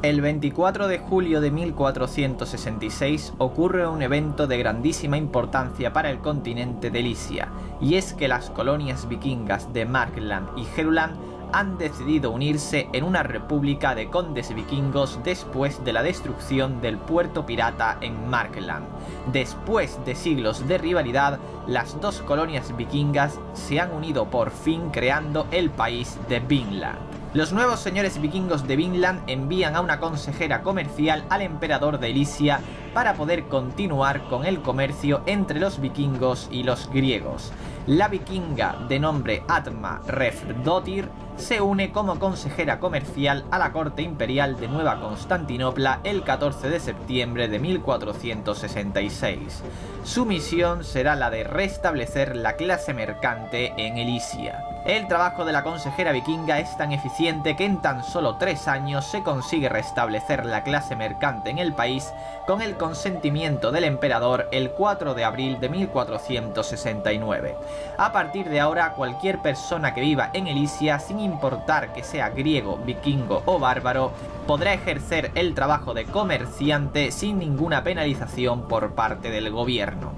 El 24 de julio de 1466 ocurre un evento de grandísima importancia para el continente de Licia, y es que las colonias vikingas de Markland y Heruland han decidido unirse en una república de condes vikingos después de la destrucción del puerto pirata en Markland. Después de siglos de rivalidad, las dos colonias vikingas se han unido por fin creando el país de Vinland. Los nuevos señores vikingos de Vinland envían a una consejera comercial al emperador de Elysia para poder continuar con el comercio entre los vikingos y los griegos. La vikinga de nombre Atma Refdotir se une como consejera comercial a la corte imperial de Nueva Constantinopla el 14 de septiembre de 1466. Su misión será la de restablecer la clase mercante en Elisia. El trabajo de la consejera vikinga es tan eficiente que en tan solo tres años se consigue restablecer la clase mercante en el país con el consentimiento del emperador el 4 de abril de 1469. A partir de ahora, cualquier persona que viva en Elisia sin importar que sea griego, vikingo o bárbaro, podrá ejercer el trabajo de comerciante sin ninguna penalización por parte del gobierno.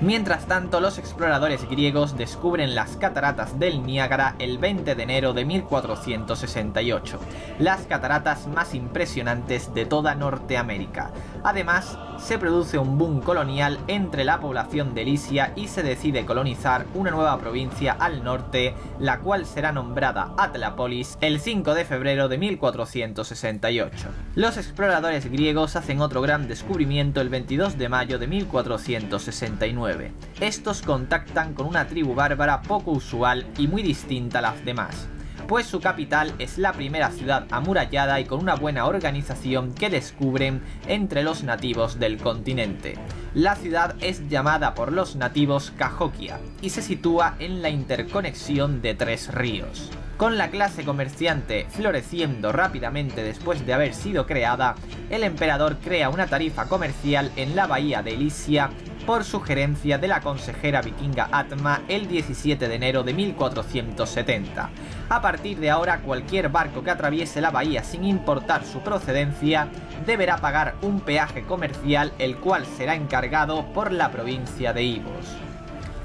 Mientras tanto, los exploradores griegos descubren las cataratas del Niágara el 20 de enero de 1468, las cataratas más impresionantes de toda Norteamérica. Además, se produce un boom colonial entre la población de Licia y se decide colonizar una nueva provincia al norte, la cual será nombrada Atlapolis el 5 de febrero de 1468. Los exploradores griegos hacen otro gran descubrimiento el 22 de mayo de 1469. Estos contactan con una tribu bárbara poco usual y muy distinta a las demás pues su capital es la primera ciudad amurallada y con una buena organización que descubren entre los nativos del continente. La ciudad es llamada por los nativos Cajokia y se sitúa en la interconexión de tres ríos. Con la clase comerciante floreciendo rápidamente después de haber sido creada, el emperador crea una tarifa comercial en la bahía de Ilicia por sugerencia de la consejera vikinga Atma el 17 de enero de 1470. A partir de ahora, cualquier barco que atraviese la bahía sin importar su procedencia deberá pagar un peaje comercial el cual será encargado por la provincia de Ivos.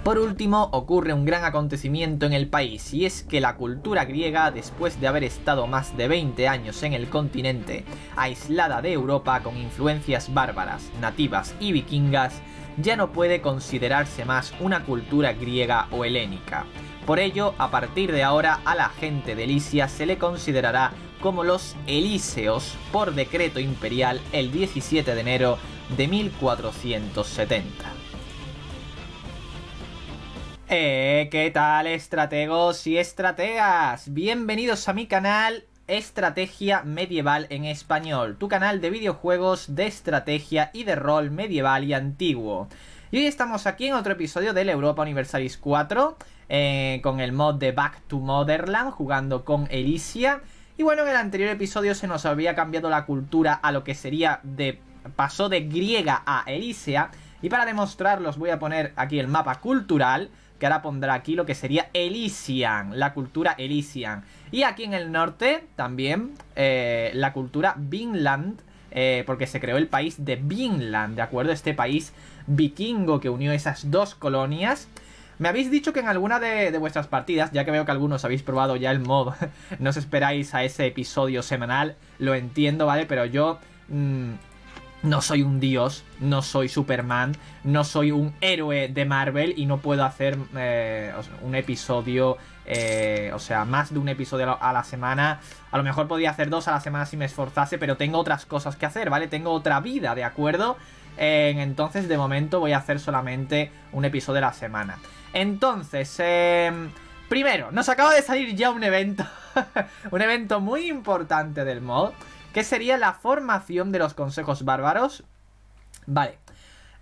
Por último, ocurre un gran acontecimiento en el país y es que la cultura griega, después de haber estado más de 20 años en el continente, aislada de Europa con influencias bárbaras, nativas y vikingas, ya no puede considerarse más una cultura griega o helénica. Por ello, a partir de ahora a la gente de Licia se le considerará como los Elíseos por decreto imperial el 17 de enero de 1470. Eh, ¿qué tal estrategos y estrategas? Bienvenidos a mi canal Estrategia Medieval en Español, tu canal de videojuegos de estrategia y de rol medieval y antiguo. Y hoy estamos aquí en otro episodio del Europa Universalis 4, eh, con el mod de Back to Motherland, jugando con Elysia. Y bueno, en el anterior episodio se nos había cambiado la cultura a lo que sería de... pasó de griega a Elysia, Y para demostrarlos voy a poner aquí el mapa cultural que ahora pondrá aquí lo que sería Elysian, la cultura Elysian. Y aquí en el norte también eh, la cultura Vinland, eh, porque se creó el país de Vinland, ¿de acuerdo? Este país vikingo que unió esas dos colonias. Me habéis dicho que en alguna de, vuestras partidas, ya que veo que algunos habéis probado ya el mod, no os esperáis a ese episodio semanal, lo entiendo, ¿vale? Pero yo mm, no soy un dios, no soy Superman, no soy un héroe de Marvel y no puedo hacer eh, un episodio, eh, o sea, más de un episodio a la semana. A lo mejor podía hacer dos a la semana si me esforzase, pero tengo otras cosas que hacer, ¿vale? Tengo otra vida, ¿de acuerdo? entonces, de momento voy a hacer solamente un episodio a la semana. Entonces, em, primero, nos acaba de salir ya un evento, un evento muy importante del mod ¿Qué sería la formación de los consejos bárbaros? Vale.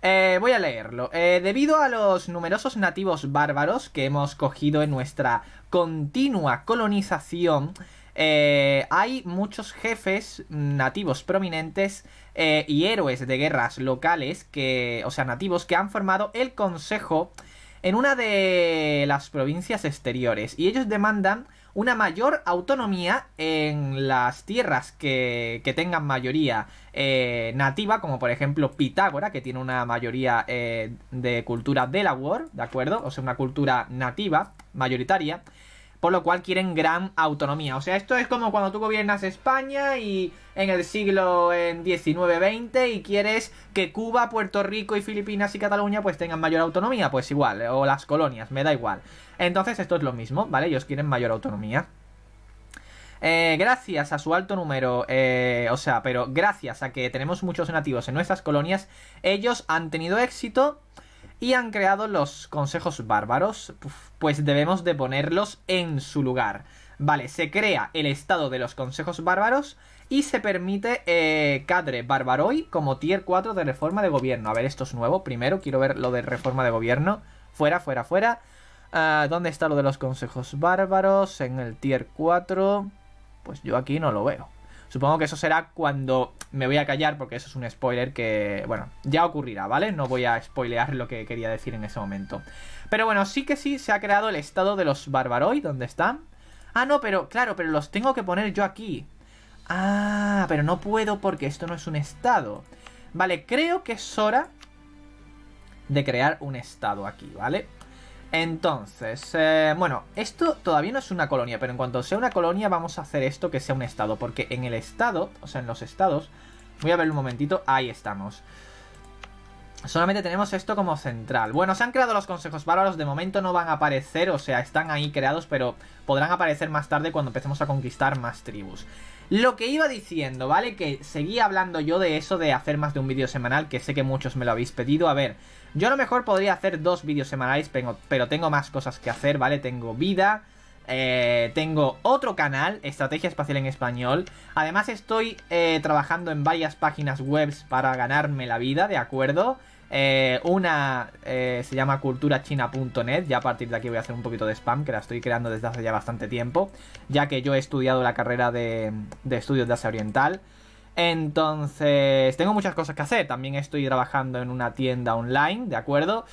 Eh, voy a leerlo. Eh, debido a los numerosos nativos bárbaros que hemos cogido en nuestra continua colonización, eh, hay muchos jefes nativos prominentes y héroes de guerras locales que, o sea, nativos que han formado el consejo en una de las provincias exteriores y ellos demandan una mayor autonomía en las tierras que, que tengan mayoría eh, nativa, como por ejemplo Pitágora, que tiene una mayoría eh, de cultura Delaware, ¿de acuerdo? O sea, una cultura nativa, mayoritaria por lo cual quieren gran autonomía. O sea, esto es como cuando tú gobiernas España y en el siglo 19-20 y quieres que Cuba, Puerto Rico y Filipinas y Cataluña pues tengan mayor autonomía, pues igual, o las colonias, me da igual. Entonces esto es lo mismo, ¿vale? Ellos quieren mayor autonomía. Eh, gracias a su alto número, eh, o sea, pero gracias a que tenemos muchos nativos en nuestras colonias, ellos han tenido éxito y han creado los consejos bárbaros, pues debemos de ponerlos en su lugar. Vale, se crea el estado de los consejos bárbaros y se permite eh, Cadre Barbaroi como tier 4 de reforma de gobierno. A ver, esto es nuevo. Primero quiero ver lo de reforma de gobierno. Fuera, fuera, fuera. Ah, ¿Dónde está lo de los consejos bárbaros? En el tier 4. Pues yo aquí no lo veo. Supongo que eso será cuando me voy a callar porque eso es un spoiler que, bueno, ya ocurrirá, ¿vale? No voy a spoilear lo que quería decir en ese momento. Pero bueno, sí que sí se ha creado el estado de los Barbaroi, ¿dónde están? Ah, no, pero claro, pero los tengo que poner yo aquí. Ah, pero no puedo porque esto no es un estado. Vale, creo que es hora de crear un estado aquí, ¿vale? Entonces, eh, bueno, esto todavía no es una colonia, pero en cuanto sea una colonia vamos a hacer esto que sea un estado, porque en el estado, o sea, en los estados, voy a ver un momentito, ahí estamos. Solamente tenemos esto como central. Bueno, se han creado los consejos bárbaros, de momento no van a aparecer, o sea, están ahí creados, pero podrán aparecer más tarde cuando empecemos a conquistar más tribus. Lo que iba diciendo, ¿vale? Que seguía hablando yo de eso de hacer más de un vídeo semanal, que sé que muchos me lo habéis pedido. A ver, yo a lo mejor podría hacer dos vídeos semanales, pero, tengo más cosas que hacer, ¿vale? Tengo vida, eh, tengo otro canal, Estrategia Espacial en Español. Además estoy eh, trabajando en varias páginas web para ganarme la vida, ¿de acuerdo? Eh, una se llama culturachina.net, ya a partir de aquí voy a hacer un poquito de spam, que la estoy creando desde hace ya bastante tiempo, ya que yo he estudiado la carrera de, de estudios de Asia Oriental. Entonces, tengo muchas cosas que hacer. También estoy trabajando en una tienda online, ¿de acuerdo?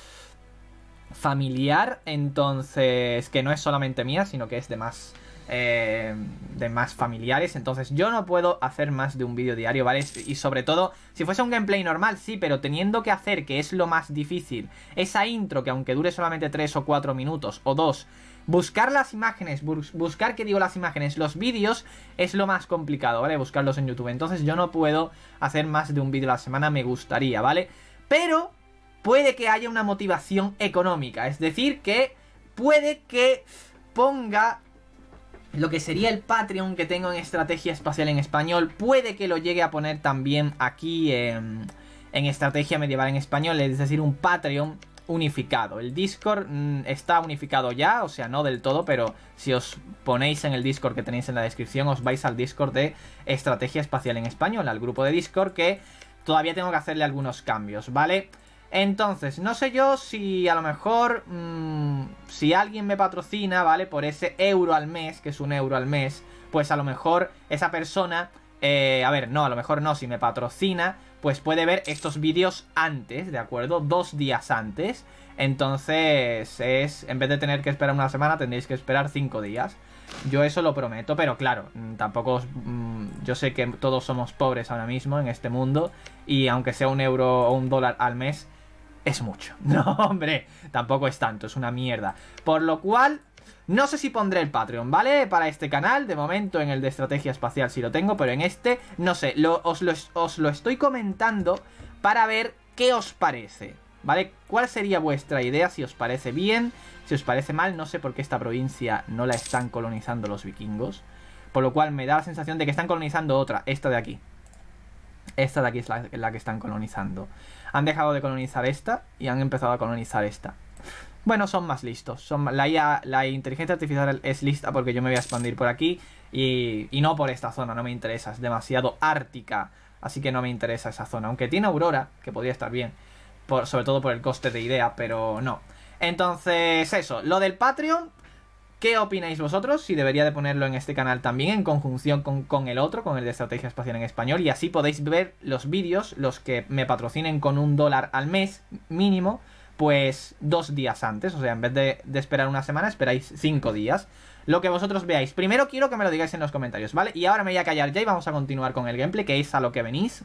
Familiar, entonces, que no es solamente mía, sino que es de más, eh, de más familiares. Entonces, yo no puedo hacer más de un vídeo diario, ¿vale? Y sobre todo, si fuese un gameplay normal, sí, pero teniendo que hacer, que es lo más difícil, esa intro que aunque dure solamente 3 o 4 minutos o 2, Buscar las imágenes, buscar, que digo las imágenes? Los vídeos es lo más complicado, ¿vale? Buscarlos en YouTube. Entonces yo no puedo hacer más de un vídeo a la semana, me gustaría, ¿vale? Pero puede que haya una motivación económica, es decir, que puede que ponga lo que sería el Patreon que tengo en Estrategia Espacial en Español, puede que lo llegue a poner también aquí en, en Estrategia Medieval en Español, es decir, un Patreon unificado. El Discord mm, está unificado ya, o sea, no del todo, pero si os ponéis en el Discord que tenéis en la descripción, os vais al Discord de Estrategia Espacial en Español, al grupo de Discord que todavía tengo que hacerle algunos cambios, ¿vale? Entonces, no sé yo si a lo mejor, mm, si alguien me patrocina, ¿vale? Por ese euro al mes, que es un euro al mes, pues a lo mejor esa persona, eh, a ver, no, a lo mejor no, si me patrocina, pues puede ver estos vídeos antes, ¿de acuerdo? Dos días antes. Entonces es, en vez de tener que esperar una semana, tendréis que esperar cinco días. Yo eso lo prometo, pero claro, mm, tampoco mm, yo sé que todos somos pobres ahora mismo en este mundo y aunque sea un euro o un dólar al mes, es mucho. No, hombre, tampoco es tanto, es una mierda. Por lo cual, no sé si pondré el Patreon, ¿vale? Para este canal, de momento en el de estrategia espacial sí lo tengo, pero en este, no sé, os, lo, estoy comentando para ver qué os parece, ¿vale? ¿Cuál sería vuestra idea? Si os parece bien, si os parece mal, no sé por qué esta provincia no la están colonizando los vikingos. Por lo cual me da la sensación de que están colonizando otra, esta de aquí. Esta de aquí es la que están colonizando. Han dejado de colonizar esta y han empezado a colonizar esta. Bueno, son más listos. Son, la, la inteligencia artificial es lista porque yo me voy a expandir por aquí y, y no por esta zona, no me interesa. Es demasiado ártica, así que no me interesa esa zona. Aunque tiene aurora, que podría estar bien, por, sobre todo por el coste de idea, pero no. Entonces, eso, lo del Patreon, ¿Qué opináis vosotros? Si debería de ponerlo en este canal también, en conjunción con, con, el otro, con el de Estrategia Espacial en Español, y así podéis ver los vídeos, los que me patrocinen con un dólar al mes mínimo, pues dos días antes. O sea, en vez de, esperar una semana, esperáis cinco días. Lo que vosotros veáis. Primero quiero que me lo digáis en los comentarios, ¿vale? Y ahora me voy a callar ya y vamos a continuar con el gameplay, que es a lo que venís.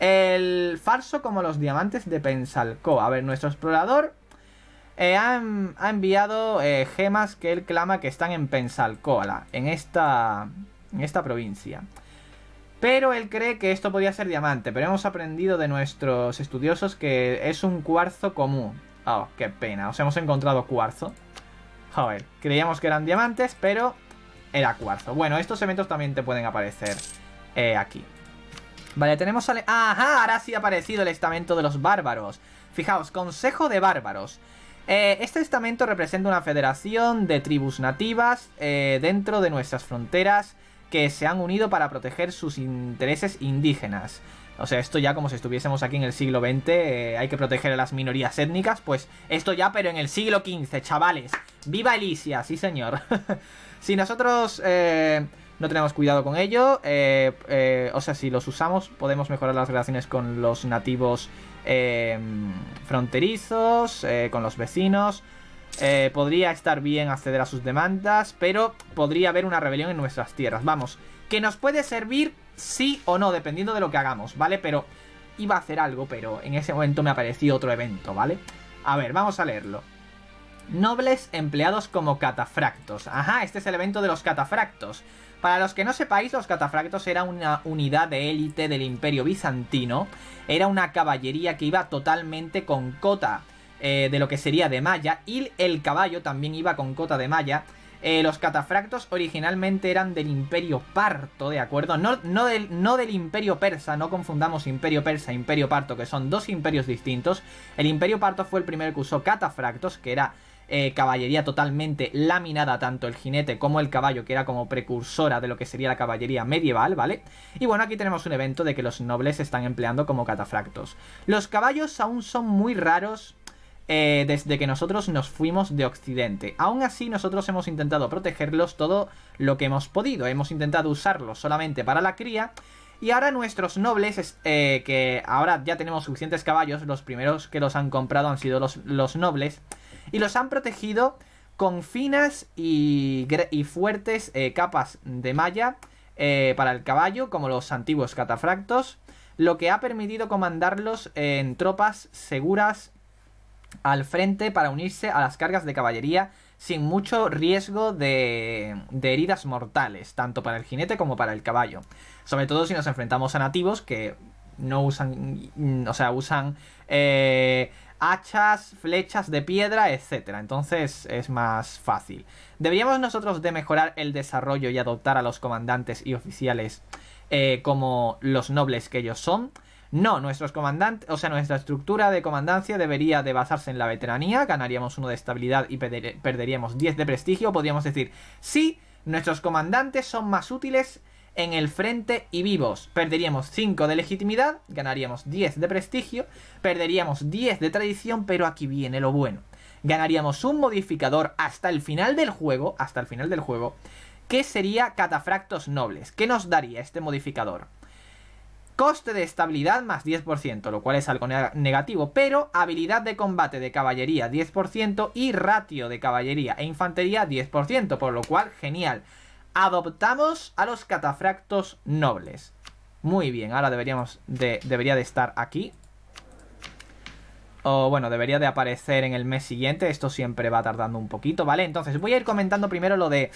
El falso como los diamantes de Pensalco. A ver, nuestro explorador eh, ha, enviado eh, gemas que él clama que están en Pensalcoa, en esta, en esta provincia. Pero él cree que esto podía ser diamante, pero hemos aprendido de nuestros estudiosos que es un cuarzo común. Oh, qué pena, os hemos encontrado cuarzo. Joder, creíamos que eran diamantes, pero era cuarzo. Bueno, estos elementos también te pueden aparecer eh, aquí. Vale, tenemos... al ¡Ajá! Ahora sí ha aparecido el estamento de los bárbaros. Fijaos, Consejo de Bárbaros. Eh, este estamento representa una federación de tribus nativas eh, dentro de nuestras fronteras que se han unido para proteger sus intereses indígenas. O sea, esto ya como si estuviésemos aquí en el siglo XX, eh, hay que proteger a las minorías étnicas, pues esto ya, pero en el siglo XV, chavales. ¡Viva Alicia! Sí, señor. si nosotros eh, no tenemos cuidado con ello, eh, o sea, si los usamos, podemos mejorar las relaciones con los nativos fronterizos, con los vecinos. Eh, podría estar bien acceder a sus demandas, pero podría haber una rebelión en nuestras tierras. Vamos, que nos puede servir sí o no, dependiendo de lo que hagamos, ¿vale? Pero iba a hacer algo, pero en ese momento me apareció otro evento, ¿vale? A ver, vamos a leerlo. Nobles empleados como catafractos. Ajá, este es el evento de los catafractos. Para los que no sepáis, los catafractos era una unidad de élite del imperio bizantino. Era una caballería que iba totalmente con cota. Eh, de lo que sería de malla y el caballo también iba con cota de malla. Eh, los catafractos originalmente eran del imperio parto, ¿de acuerdo? No, del, imperio persa, no confundamos imperio persa e imperio parto, que son dos imperios distintos. El imperio parto fue el primero que usó catafractos, que era eh, caballería totalmente laminada, tanto el jinete como el caballo, que era como precursora de lo que sería la caballería medieval, ¿vale? Y bueno, aquí tenemos un evento de que los nobles están empleando como catafractos. Los caballos aún son muy raros eh, desde que nosotros nos fuimos de Occidente. Aún así, nosotros hemos intentado protegerlos todo lo que hemos podido. Hemos intentado usarlos solamente para la cría. Y ahora nuestros nobles, eh, que ahora ya tenemos suficientes caballos, los primeros que los han comprado han sido los, los nobles, y los han protegido con finas y, fuertes eh, capas de malla para el caballo, como los antiguos catafractos, lo que ha permitido comandarlos en tropas seguras al frente para unirse a las cargas de caballería sin mucho riesgo de, de, heridas mortales, tanto para el jinete como para el caballo. Sobre todo si nos enfrentamos a nativos que no usan, mm, o sea, usan eh, hachas, flechas de piedra, etc. Entonces es más fácil. ¿Deberíamos nosotros de mejorar el desarrollo y adoptar a los comandantes y oficiales eh, como los nobles que ellos son? No, nuestros comandantes, o sea, nuestra estructura de comandancia debería de basarse en la veteranía, ganaríamos uno de estabilidad y perderíamos 10 de prestigio, podríamos decir, sí, nuestros comandantes son más útiles en el frente y vivos. Perderíamos 5 de legitimidad, ganaríamos 10 de prestigio, perderíamos 10 de tradición, pero aquí viene lo bueno. Ganaríamos un modificador hasta el final del juego, hasta el final del juego, que sería catafractos nobles. ¿Qué nos daría este modificador? Coste de estabilidad más 10%, lo cual es algo negativo, pero habilidad de combate de caballería 10% y ratio de caballería e infantería 10%, por lo cual genial. Adoptamos a los catafractos nobles. Muy bien, ahora deberíamos de, debería de estar aquí. O bueno, debería de aparecer en el mes siguiente, esto siempre va tardando un poquito, ¿vale? Entonces voy a ir comentando primero lo de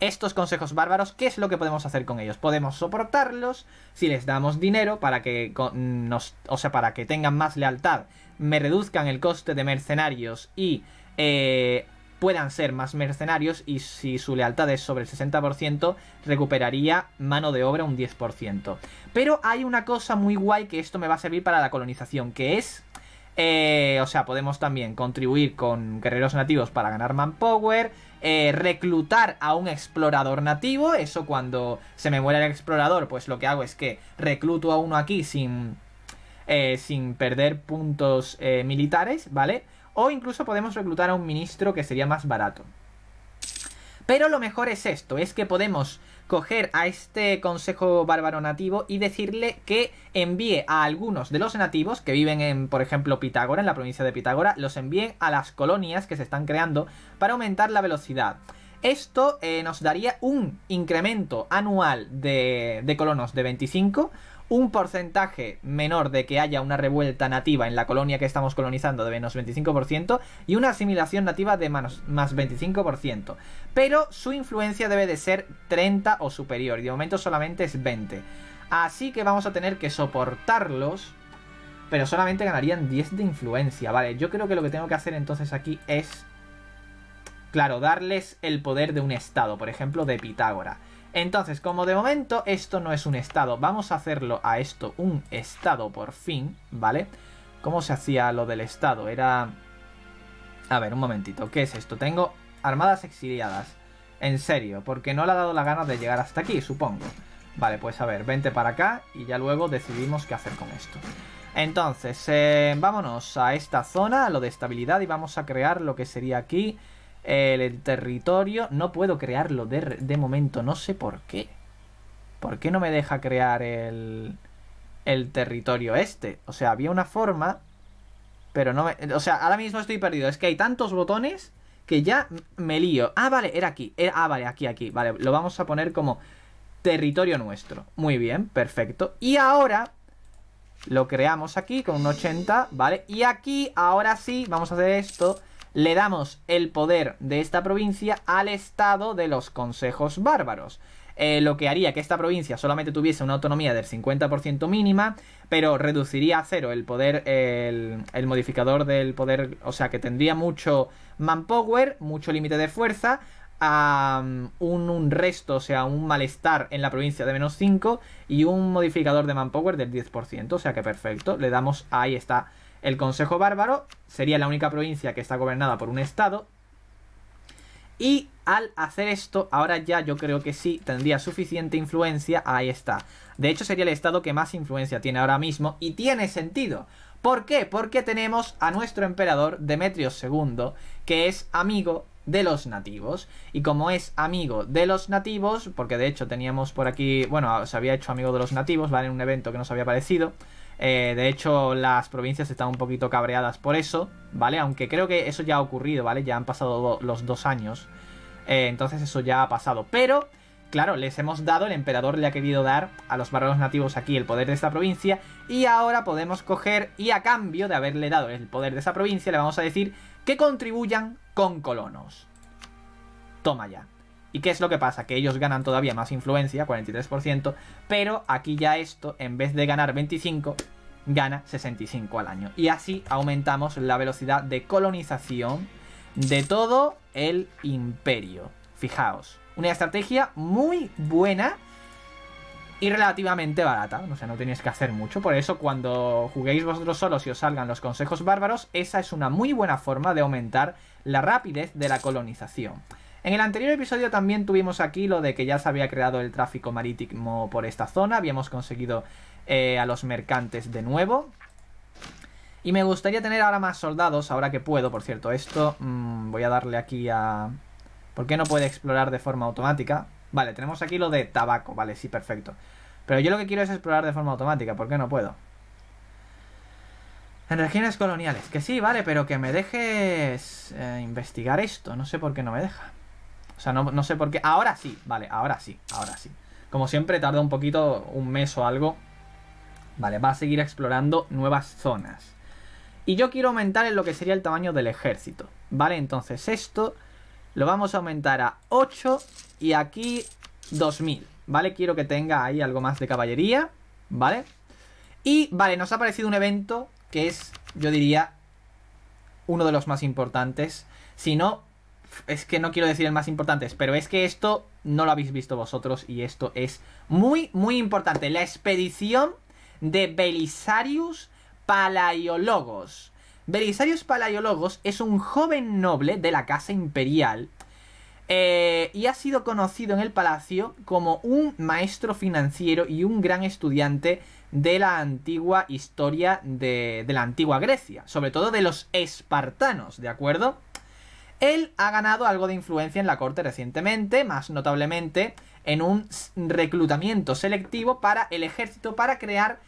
estos consejos bárbaros, ¿qué es lo que podemos hacer con ellos? Podemos soportarlos si les damos dinero para que nos, o sea, para que tengan más lealtad, me reduzcan el coste de mercenarios y eh, puedan ser más mercenarios y si su lealtad es sobre el 60% recuperaría mano de obra un 10%. Pero hay una cosa muy guay que esto me va a servir para la colonización, que es eh, o sea, podemos también contribuir con guerreros nativos para ganar manpower. Eh, reclutar a un explorador nativo. Eso cuando se me muere el explorador, pues lo que hago es que recluto a uno aquí sin, eh, sin perder puntos militares, ¿vale? O incluso podemos reclutar a un ministro que sería más barato. Pero lo mejor es esto, es que podemos coger a este consejo bárbaro nativo y decirle que envíe a algunos de los nativos que viven en, por ejemplo, Pitágora, en la provincia de Pitágora, los envíen a las colonias que se están creando para aumentar la velocidad. Esto eh, nos daría un incremento anual de, de colonos de 25 un porcentaje menor de que haya una revuelta nativa en la colonia que estamos colonizando de menos 25% y una asimilación nativa de más, más 25%. Pero su influencia debe de ser 30 o superior y de momento solamente es 20. Así que vamos a tener que soportarlos, pero solamente ganarían 10 de influencia. Vale, yo creo que lo que tengo que hacer entonces aquí es, claro, darles el poder de un estado, por ejemplo, de Pitágora. Entonces, como de momento esto no es un estado, vamos a hacerlo a esto un estado por fin, ¿vale? ¿Cómo se hacía lo del estado? Era... A ver, un momentito, ¿qué es esto? Tengo armadas exiliadas. En serio, porque no le ha dado la gana de llegar hasta aquí, supongo. Vale, pues a ver, vente para acá y ya luego decidimos qué hacer con esto. Entonces, eh, vámonos a esta zona, a lo de estabilidad, y vamos a crear lo que sería aquí el territorio no puedo crearlo de, de momento, no sé por qué. ¿Por qué no me deja crear el, el territorio este? O sea, había una forma, pero no me... O sea, ahora mismo estoy perdido. Es que hay tantos botones que ya me lío. Ah, vale, era aquí. ah, vale, aquí, aquí. Vale, lo vamos a poner como territorio nuestro. Muy bien, perfecto. Y ahora lo creamos aquí con un 80, ¿vale? Y aquí, ahora sí, vamos a hacer esto le damos el poder de esta provincia al estado de los consejos bárbaros. Eh, lo que haría que esta provincia solamente tuviese una autonomía del 50% mínima, pero reduciría a cero el poder, el, modificador del poder, o sea que tendría mucho manpower, mucho límite de fuerza, a um, un, un, resto, o sea, un malestar en la provincia de menos 5 y un modificador de manpower del 10%, o sea que perfecto, le damos, ahí está el Consejo Bárbaro sería la única provincia que está gobernada por un Estado. Y al hacer esto, ahora ya yo creo que sí tendría suficiente influencia. Ahí está. De hecho, sería el Estado que más influencia tiene ahora mismo. Y tiene sentido. ¿Por qué? Porque tenemos a nuestro emperador Demetrio II, que es amigo de los nativos. Y como es amigo de los nativos, porque de hecho teníamos por aquí, bueno, se había hecho amigo de los nativos, ¿vale? En un evento que nos había parecido. Eh, de hecho, las provincias están un poquito cabreadas por eso, ¿vale? Aunque creo que eso ya ha ocurrido, ¿vale? Ya han pasado los dos años. Eh, entonces eso ya ha pasado. Pero, claro, les hemos dado, el emperador le ha querido dar a los bárbaros nativos aquí el poder de esta provincia. Y ahora podemos coger y a cambio de haberle dado el poder de esa provincia, le vamos a decir que contribuyan con colonos. Toma ya. ¿Y qué es lo que pasa? Que ellos ganan todavía más influencia, 43%, pero aquí ya esto, en vez de ganar 25, gana 65 al año. Y así aumentamos la velocidad de colonización de todo el imperio. Fijaos, una estrategia muy buena y relativamente barata. O sea, no tenéis que hacer mucho. Por eso, cuando juguéis vosotros solos y os salgan los consejos bárbaros, esa es una muy buena forma de aumentar la rapidez de la colonización. En el anterior episodio también tuvimos aquí lo de que ya se había creado el tráfico marítimo por esta zona, habíamos conseguido eh, a los mercantes de nuevo. Y me gustaría tener ahora más soldados, ahora que puedo, por cierto, esto mm, voy a darle aquí a... ¿Por qué no puede explorar de forma automática? Vale, tenemos aquí lo de tabaco, vale, sí, perfecto. Pero yo lo que quiero es explorar de forma automática, ¿por qué no puedo? En regiones coloniales, que sí, vale, pero que me dejes eh, investigar esto, no sé por qué no me deja. O sea, no, sé por qué. Ahora sí, vale, ahora sí, ahora sí. Como siempre, tarda un poquito, un mes o algo. Vale, va a seguir explorando nuevas zonas. Y yo quiero aumentar en lo que sería el tamaño del ejército. Vale, entonces esto lo vamos a aumentar a 8 y aquí 2000. Vale, quiero que tenga ahí algo más de caballería. Vale. Y vale, nos ha aparecido un evento que es, yo diría, uno de los más importantes. Si no, es que no quiero decir el más importante, pero es que esto no lo habéis visto vosotros y esto es muy, muy importante. La expedición de Belisarius Palaiologos. Belisarius Palaiologos es un joven noble de la Casa Imperial eh, y ha sido conocido en el palacio como un maestro financiero y un gran estudiante de la antigua historia de la antigua Grecia, sobre todo de los espartanos, ¿de acuerdo? Él ha ganado algo de influencia en la corte recientemente, más notablemente en un reclutamiento selectivo para el ejército para crear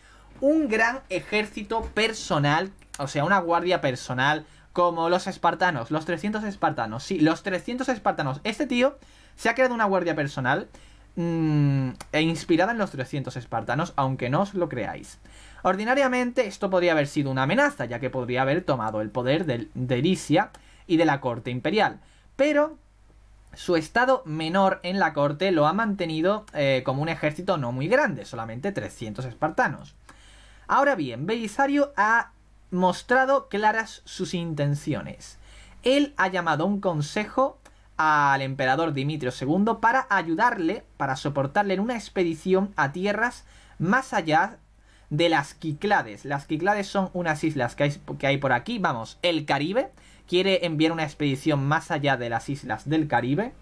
un gran ejército personal, o sea, una guardia personal como los espartanos, los 300 espartanos, sí, los 300 espartanos. Este tío se ha creado una guardia personal mm, e inspirada en los 300 espartanos, aunque no os lo creáis. Ordinariamente esto podría haber sido una amenaza, ya que podría haber tomado el poder de, delicia y de la corte imperial. Pero su estado menor en la corte lo ha mantenido eh, como un ejército no muy grande, solamente 300 espartanos. Ahora bien, Belisario ha mostrado claras sus intenciones. Él ha llamado un consejo al emperador Dimitrio II para ayudarle, para soportarle en una expedición a tierras más allá de las Quiclades. Las Quiclades son unas islas que hay, que hay por aquí, vamos, el Caribe, quiere enviar una expedición más allá de las islas del Caribe.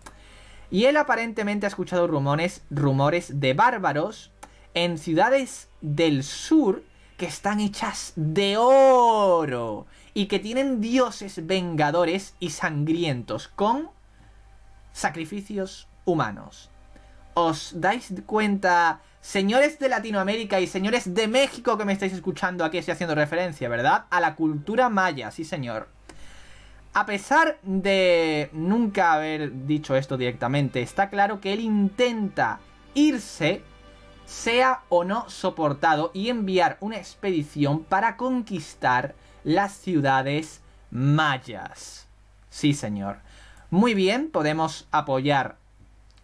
Y él aparentemente ha escuchado rumores, rumores de bárbaros en ciudades del sur que están hechas de oro y que tienen dioses vengadores y sangrientos con sacrificios humanos. ¿Os dais cuenta, señores de Latinoamérica y señores de México que me estáis escuchando aquí, estoy haciendo referencia, ¿verdad? A la cultura maya, sí señor. A pesar de nunca haber dicho esto directamente, está claro que él intenta irse, sea o no soportado, y enviar una expedición para conquistar las ciudades mayas. Sí, señor. Muy bien, podemos apoyar.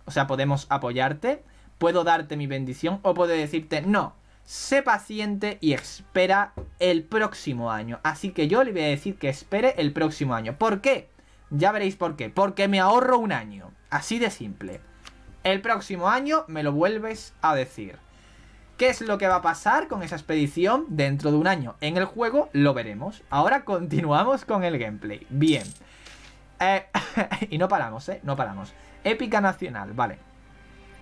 O sea, podemos apoyarte. Puedo darte mi bendición o puedo decirte, no, sé paciente y espera el próximo año. Así que yo le voy a decir que espere el próximo año. ¿Por qué? Ya veréis por qué. Porque me ahorro un año. Así de simple. El próximo año me lo vuelves a decir. ¿Qué es lo que va a pasar con esa expedición dentro de un año? En el juego lo veremos. Ahora continuamos con el gameplay. Bien. Eh, y no paramos, ¿eh? No paramos. Épica Nacional, vale.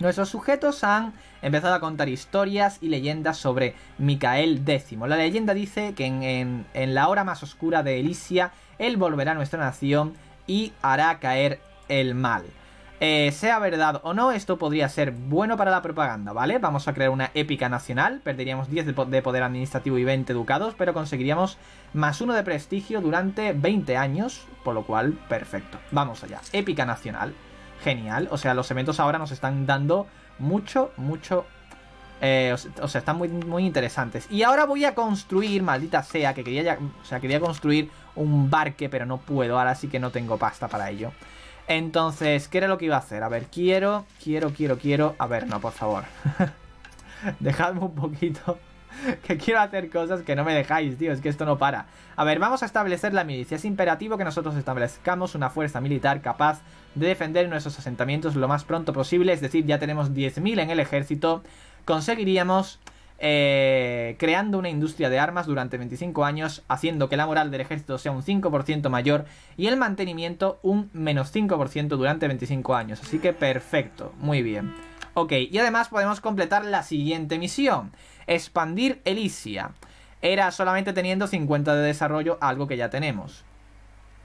Nuestros sujetos han empezado a contar historias y leyendas sobre Micael X. La leyenda dice que en, la hora más oscura de Elysia, él volverá a nuestra nación y hará caer el mal. Eh, sea verdad o no, esto podría ser bueno para la propaganda, ¿vale? Vamos a crear una épica nacional, perderíamos 10 de poder administrativo y 20 educados, pero conseguiríamos más uno de prestigio durante 20 años, por lo cual, perfecto. Vamos allá, épica nacional genial. O sea, los eventos ahora nos están dando mucho, mucho... Eh, o sea, están muy, muy interesantes. Y ahora voy a construir, maldita sea, que quería, ya, o sea, quería construir un barque, pero no puedo. Ahora sí que no tengo pasta para ello. Entonces, ¿qué era lo que iba a hacer? A ver, quiero, quiero, quiero, quiero... A ver, no, por favor. Dejadme un poquito que quiero hacer cosas que no me dejáis, tío. Es que esto no para. A ver, vamos a establecer la milicia. Es imperativo que nosotros establezcamos una fuerza militar capaz de defender nuestros asentamientos lo más pronto posible. Es decir, ya tenemos 10.000 en el ejército. Conseguiríamos... Eh, creando una industria de armas durante 25 años, haciendo que la moral del ejército sea un 5% mayor y el mantenimiento un menos 5% durante 25 años. Así que perfecto, muy bien. Ok, y además podemos completar la siguiente misión. Expandir Elysia era solamente teniendo 50 de desarrollo, algo que ya tenemos.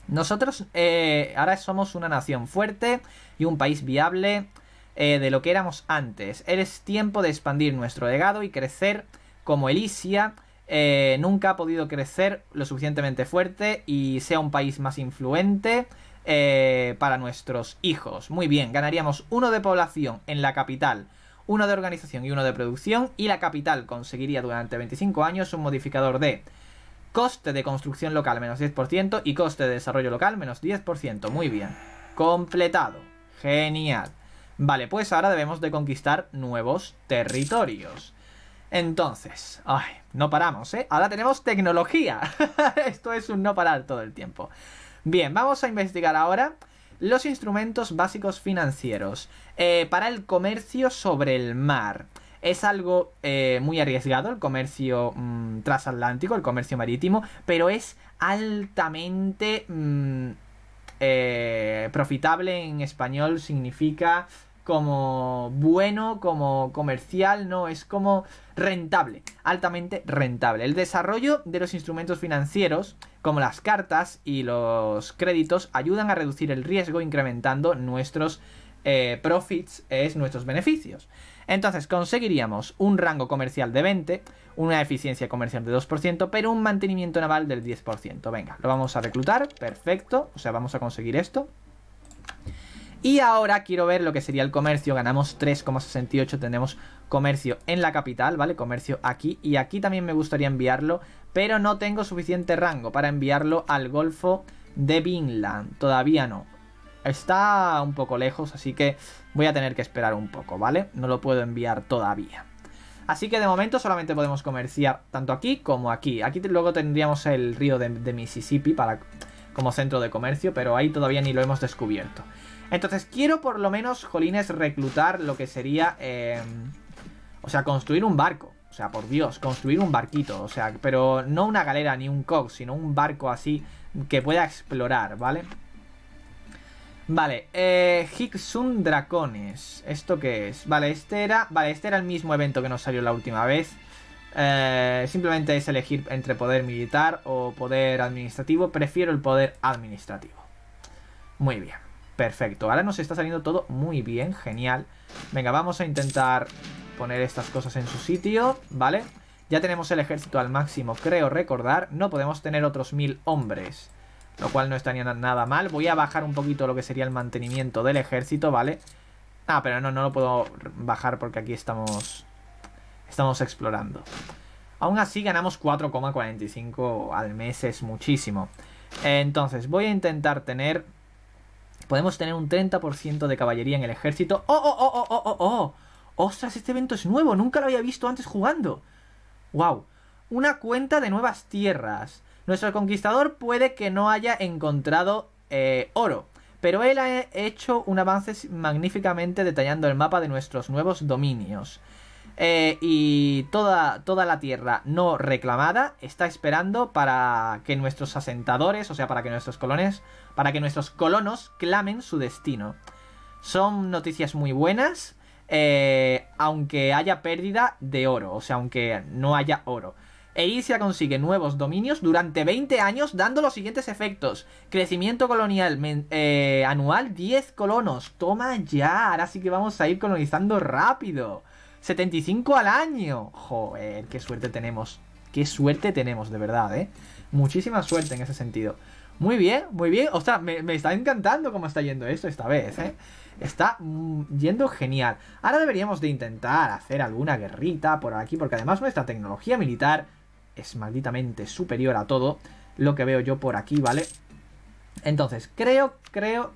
Nosotros eh, ahora somos una nación fuerte y un país viable eh, de lo que éramos antes. Es tiempo de expandir nuestro legado y crecer como Elicia eh, nunca ha podido crecer lo suficientemente fuerte y sea un país más influente para nuestros hijos. Muy bien, ganaríamos uno de población en la capital uno de organización y uno de producción, y la capital conseguiría durante 25 años un modificador de coste de construcción local menos 10% y coste de desarrollo local menos 10%. Muy bien. Completado. Genial. Vale, pues ahora debemos de conquistar nuevos territorios. Entonces, ay, no paramos, ¿eh? Ahora tenemos tecnología. Esto es un no parar todo el tiempo. Bien, vamos a investigar ahora los instrumentos básicos financieros eh, para el comercio sobre el mar. Es algo eh, muy arriesgado el comercio mm, transatlántico, el comercio marítimo, pero es altamente mm, eh, profitable en español significa como bueno, como comercial, no, es como rentable, altamente rentable. El desarrollo de los instrumentos financieros, como las cartas y los créditos, ayudan a reducir el riesgo incrementando nuestros eh, profits, es nuestros beneficios. Entonces conseguiríamos un rango comercial de 20, una eficiencia comercial de 2%, pero un mantenimiento naval del 10%. Venga, lo vamos a reclutar, perfecto, o sea, vamos a conseguir esto. Y ahora quiero ver lo que sería el comercio. Ganamos 3,68. Tenemos comercio en la capital, ¿vale? Comercio aquí. Y aquí también me gustaría enviarlo. Pero no tengo suficiente rango para enviarlo al Golfo de Vinland. Todavía no. Está un poco lejos, así que voy a tener que esperar un poco, ¿vale? No lo puedo enviar todavía. Así que de momento solamente podemos comerciar tanto aquí como aquí. Aquí luego tendríamos el río de, Mississippi para, como centro de comercio, pero ahí todavía ni lo hemos descubierto. Entonces quiero por lo menos, Jolines, reclutar lo que sería... Em, o sea, construir un barco. O sea, por Dios, construir un barquito. O sea, pero no una galera ni un cock, sino un barco así que pueda explorar, ¿vale? Vale, eh, Hixun Dracones. ¿Esto qué es? Vale, este era. Vale, este era el mismo evento que nos salió la última vez. Eh, simplemente es elegir entre poder militar o poder administrativo. Prefiero el poder administrativo. Muy bien. Perfecto, ahora nos está saliendo todo muy bien, genial. Venga, vamos a intentar poner estas cosas en su sitio, ¿vale? Ya tenemos el ejército al máximo, creo recordar. No podemos tener otros mil hombres, lo cual no estaría nada mal. Voy a bajar un poquito lo que sería el mantenimiento del ejército, ¿vale? Ah, pero no, no lo puedo bajar porque aquí estamos, estamos explorando. Aún así ganamos 4,45 al mes, es muchísimo. Entonces, voy a intentar tener Podemos tener un 30% de caballería en el ejército. ¡Oh, ¡Oh, oh, oh, oh, oh, oh! ¡Ostras, este evento es nuevo! Nunca lo había visto antes jugando. ¡Wow! Una cuenta de nuevas tierras. Nuestro conquistador puede que no haya encontrado eh, oro, pero él ha hecho un avance magníficamente detallando el mapa de nuestros nuevos dominios. Eh, y toda, toda la tierra no reclamada está esperando para que nuestros asentadores, o sea, para que nuestros colones, para que nuestros colonos clamen su destino. Son noticias muy buenas, eh, aunque haya pérdida de oro, o sea, aunque no haya oro. Isia consigue nuevos dominios durante 20 años dando los siguientes efectos. Crecimiento colonial eh, anual 10 colonos. Toma ya, ahora sí que vamos a ir colonizando rápido. 75 al año. Joder, qué suerte tenemos. Qué suerte tenemos, de verdad, ¿eh? Muchísima suerte en ese sentido. Muy bien, muy bien. O sea, me, está encantando cómo está yendo esto esta vez, ¿eh? Está mm, yendo genial. Ahora deberíamos de intentar hacer alguna guerrita por aquí, porque además nuestra tecnología militar es malditamente superior a todo lo que veo yo por aquí, ¿vale? Entonces, creo, creo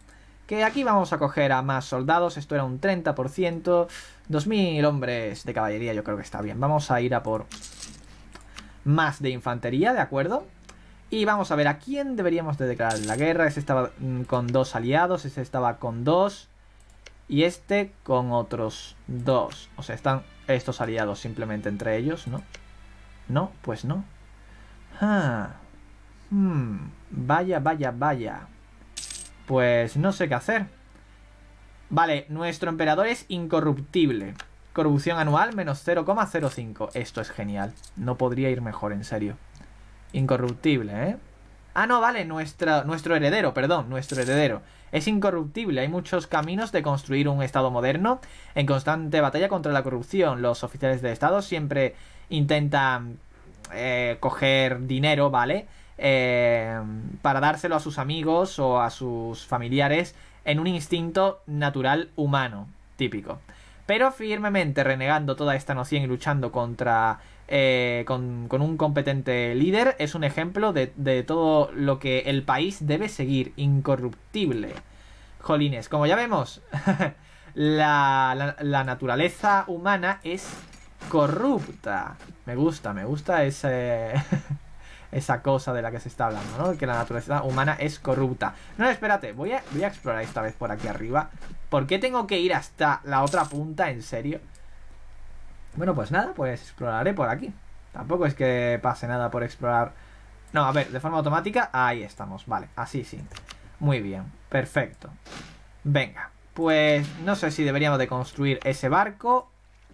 que aquí vamos a coger a más soldados. Esto era un 30%. 2000 hombres de caballería yo creo que está bien. Vamos a ir a por más de infantería, ¿de acuerdo? Y vamos a ver a quién deberíamos de declarar la guerra. Ese estaba mm, con dos aliados, ese estaba con dos y este con otros dos. O sea, están estos aliados simplemente entre ellos, ¿no? No, pues no. Ah, hmm, vaya, vaya, vaya. Pues no sé qué hacer. Vale, nuestro emperador es incorruptible. Corrupción anual menos 0,05. Esto es genial. No podría ir mejor, en serio. Incorruptible, ¿eh? Ah, no, vale, nuestro heredero, perdón, nuestro heredero. Es incorruptible, hay muchos caminos de construir un Estado moderno en constante batalla contra la corrupción. Los oficiales de Estado siempre intentan eh, coger dinero, ¿vale? Eh, para dárselo a sus amigos o a sus familiares en un instinto natural humano, típico. Pero firmemente renegando toda esta noción y luchando contra eh, con, un competente líder es un ejemplo de, todo lo que el país debe seguir, incorruptible. Jolines, como ya vemos, la, naturaleza humana es corrupta. Me gusta, me gusta ese, esa cosa de la que se está hablando, ¿no? Que la naturaleza humana es corrupta. No, espérate, voy a, voy a explorar esta vez por aquí arriba. ¿Por qué tengo que ir hasta la otra punta, en serio? Bueno, pues nada, pues exploraré por aquí. Tampoco es que pase nada por explorar. No, a ver, de forma automática, ahí estamos. Vale, así sí. Muy bien, perfecto. Venga, pues no sé si deberíamos de construir ese barco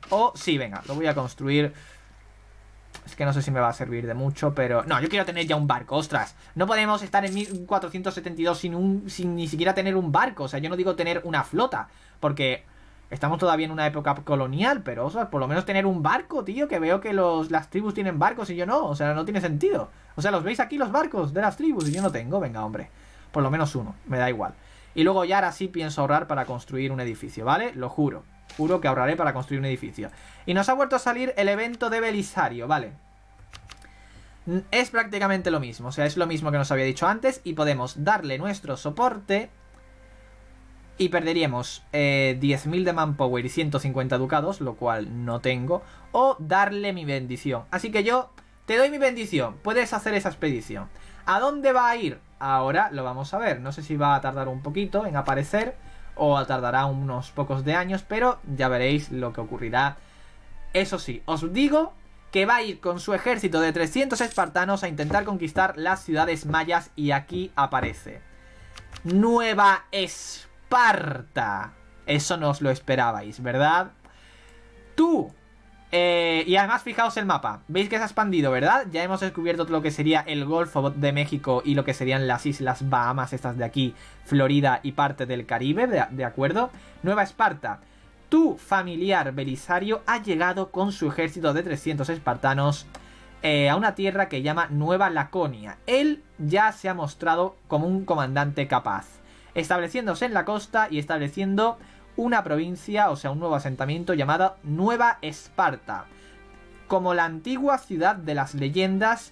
o... Sí, venga, lo voy a construir... Es que no sé si me va a servir de mucho, pero... No, yo quiero tener ya un barco, ostras. No podemos estar en 1472 sin, un... sin ni siquiera tener un barco. O sea, yo no digo tener una flota, porque Estamos todavía en una época colonial, pero o sea, por lo menos tener un barco, tío, que veo que los, las tribus tienen barcos y yo no. O sea, no tiene sentido. O sea, los veis aquí los barcos de las tribus y yo no tengo. Venga, hombre. Por lo menos uno, me da igual. Y luego ya ahora sí pienso ahorrar para construir un edificio, ¿vale? Lo juro. Juro que ahorraré para construir un edificio. Y nos ha vuelto a salir el evento de Belisario, ¿vale? Es prácticamente lo mismo, o sea, es lo mismo que nos había dicho antes y podemos darle nuestro soporte y perderíamos 10.000 eh, de manpower y 150 ducados, lo cual no tengo. O darle mi bendición. Así que yo te doy mi bendición. Puedes hacer esa expedición. ¿A dónde va a ir? Ahora lo vamos a ver. No sé si va a tardar un poquito en aparecer o tardará unos pocos de años, pero ya veréis lo que ocurrirá. Eso sí, os digo que va a ir con su ejército de 300 espartanos a intentar conquistar las ciudades mayas y aquí aparece. Nueva es Esparta. Eso no os lo esperabais, ¿verdad? Tú. Eh, y además fijaos el mapa. Veis que se ha expandido, ¿verdad? Ya hemos descubierto lo que sería el Golfo de México y lo que serían las islas Bahamas, estas de aquí, Florida y parte del Caribe, ¿de, acuerdo? Nueva Esparta. Tu familiar Belisario ha llegado con su ejército de 300 espartanos eh, a una tierra que llama Nueva Laconia. Él ya se ha mostrado como un comandante capaz estableciéndose en la costa y estableciendo una provincia, o sea, un nuevo asentamiento llamado Nueva Esparta. Como la antigua ciudad de las leyendas,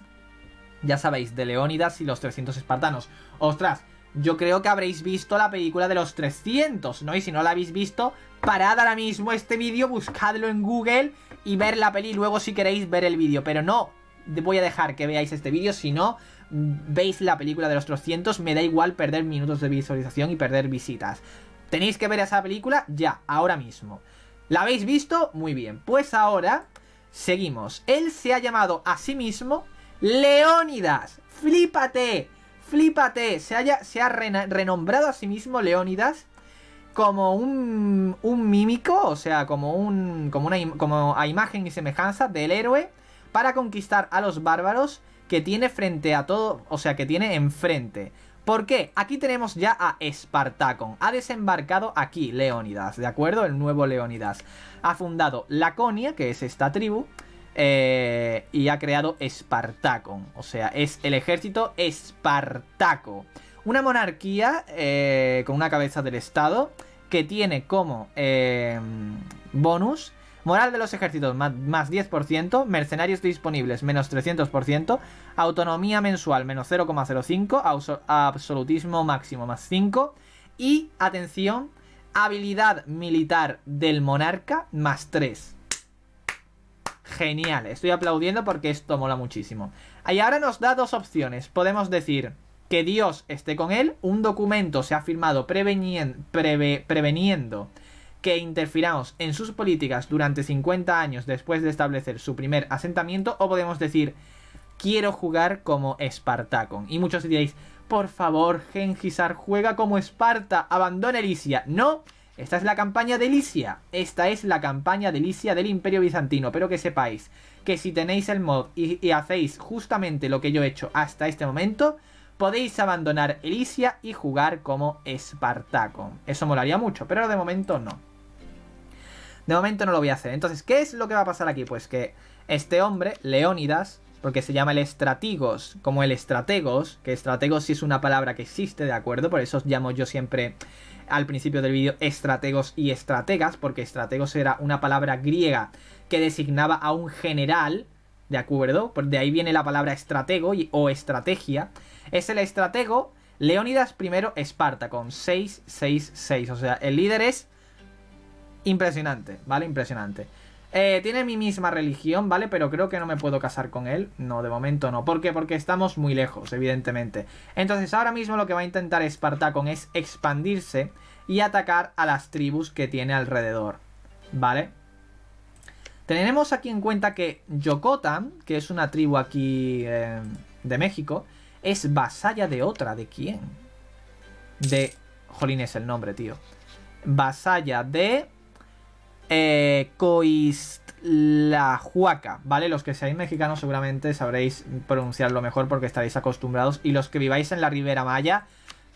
ya sabéis, de Leónidas y los 300 espartanos. Ostras, yo creo que habréis visto la película de los 300, ¿no? Y si no la habéis visto, parad ahora mismo este vídeo, buscadlo en Google y ver la peli. Luego si queréis ver el vídeo, pero no voy a dejar que veáis este vídeo, si no, veis la película de los 300, me da igual perder minutos de visualización y perder visitas. ¿Tenéis que ver esa película? Ya, ahora mismo. ¿La habéis visto? Muy bien. Pues ahora, seguimos. Él se ha llamado a sí mismo Leónidas. ¡Flípate! ¡Flípate! Se, se ha renombrado a sí mismo Leónidas como un, un mímico, o sea, como, un, como, una, como a imagen y semejanza del héroe para conquistar a los bárbaros que tiene frente a todo, o sea, que tiene enfrente. ¿Por qué? Aquí tenemos ya a Espartaco, Ha desembarcado aquí Leónidas, ¿de acuerdo? El nuevo Leónidas. Ha fundado Laconia, que es esta tribu, eh, y ha creado Espartaco, O sea, es el ejército espartaco. Una monarquía eh, con una cabeza del Estado que tiene como eh, bonus Moral de los ejércitos más 10%, mercenarios disponibles menos 300%, autonomía mensual menos 0,05, absolutismo máximo más 5 y, atención, habilidad militar del monarca más 3. Genial, estoy aplaudiendo porque esto mola muchísimo. Y ahora nos da dos opciones. Podemos decir que Dios esté con él, un documento se ha firmado preveniendo que interfiramos en sus políticas durante 50 años después de establecer su primer asentamiento, o podemos decir, quiero jugar como Espartacón. Y muchos diréis, por favor, Gengisar, juega como Esparta, abandona Elicia. No, esta es la campaña de Elicia. Esta es la campaña de Elicia del Imperio Bizantino. Pero que sepáis que si tenéis el mod y, hacéis justamente lo que yo he hecho hasta este momento, podéis abandonar Elicia y jugar como Espartacón. Eso molaría mucho, pero de momento no. De momento no lo voy a hacer. Entonces, ¿qué es lo que va a pasar aquí? Pues que este hombre, Leónidas, porque se llama el estratigos, como el estrategos, que estrategos sí es una palabra que existe, ¿de acuerdo? Por eso os llamo yo siempre al principio del vídeo estrategos y estrategas, porque estrategos era una palabra griega que designaba a un general, ¿de acuerdo? Por de ahí viene la palabra estratego o estrategia. Es el estratego Leónidas primero, Esparta, con 666, o sea, el líder es Impresionante, ¿vale? Impresionante. Eh, tiene mi misma religión, ¿vale? Pero creo que no me puedo casar con él. No, de momento no. ¿Por qué? Porque estamos muy lejos, evidentemente. Entonces ahora mismo lo que va a intentar Espartacon es expandirse y atacar a las tribus que tiene alrededor, ¿vale? Tenemos aquí en cuenta que Yocotan, que es una tribu aquí eh, de México, es vasalla de otra. ¿De quién? De... Jolín es el nombre, tío. Vasalla de eh, Coistlahuaca, ¿vale? Los que seáis mexicanos seguramente sabréis pronunciarlo mejor porque estaréis acostumbrados. Y los que viváis en la Ribera Maya,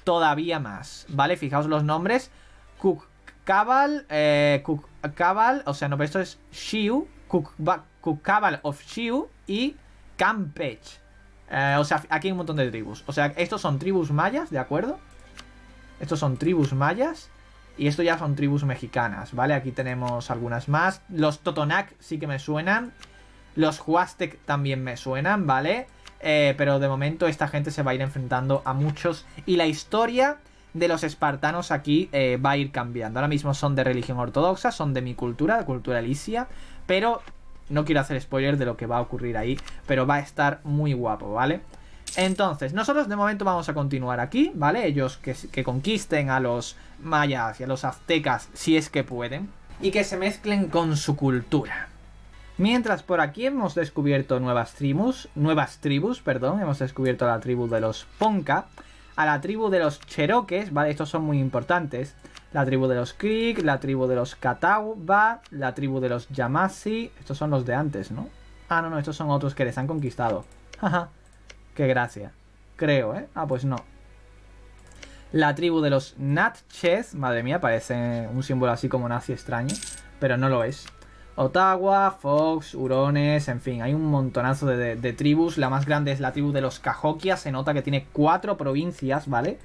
todavía más, ¿vale? Fijaos los nombres. Cucabal eh, o sea, no, pero esto es Shiu, Kukabal of Shiu y Campech. Eh, o sea, aquí hay un montón de tribus. O sea, estos son tribus mayas, ¿de acuerdo? Estos son tribus mayas. Y esto ya son tribus mexicanas, ¿vale? Aquí tenemos algunas más. Los Totonac sí que me suenan. Los Huastec también me suenan, ¿vale? Eh, pero de momento esta gente se va a ir enfrentando a muchos. Y la historia de los espartanos aquí eh, va a ir cambiando. Ahora mismo son de religión ortodoxa, son de mi cultura, de cultura elicia. Pero no quiero hacer spoiler de lo que va a ocurrir ahí. Pero va a estar muy guapo, ¿vale? Entonces, nosotros de momento vamos a continuar aquí, ¿vale? Ellos que, conquisten a los mayas y a los aztecas si es que pueden. Y que se mezclen con su cultura. Mientras por aquí hemos descubierto nuevas tribus, nuevas tribus, perdón, hemos descubierto a la tribu de los Ponca, a la tribu de los Cheroques, ¿vale? Estos son muy importantes. La tribu de los Creek, la tribu de los Catawba, la tribu de los Yamasi, estos son los de antes, ¿no? Ah, no, no, estos son otros que les han conquistado. Jaja. Qué gracia. Creo, ¿eh? Ah, pues no. La tribu de los Natchez. Madre mía, parece un símbolo así como nazi extraño. Pero no lo es. Ottawa, Fox, Hurones, en fin, hay un montonazo de, tribus. La más grande es la tribu de los Cajokia. Se nota que tiene cuatro provincias, ¿vale?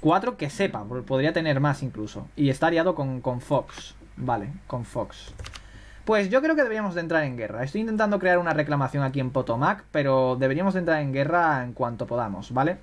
Cuatro que sepa, podría tener más incluso. Y está aliado con, con Fox, ¿vale? Con Fox. Pues yo creo que deberíamos de entrar en guerra. Estoy intentando crear una reclamación aquí en Potomac, pero deberíamos de entrar en guerra en cuanto podamos, ¿vale?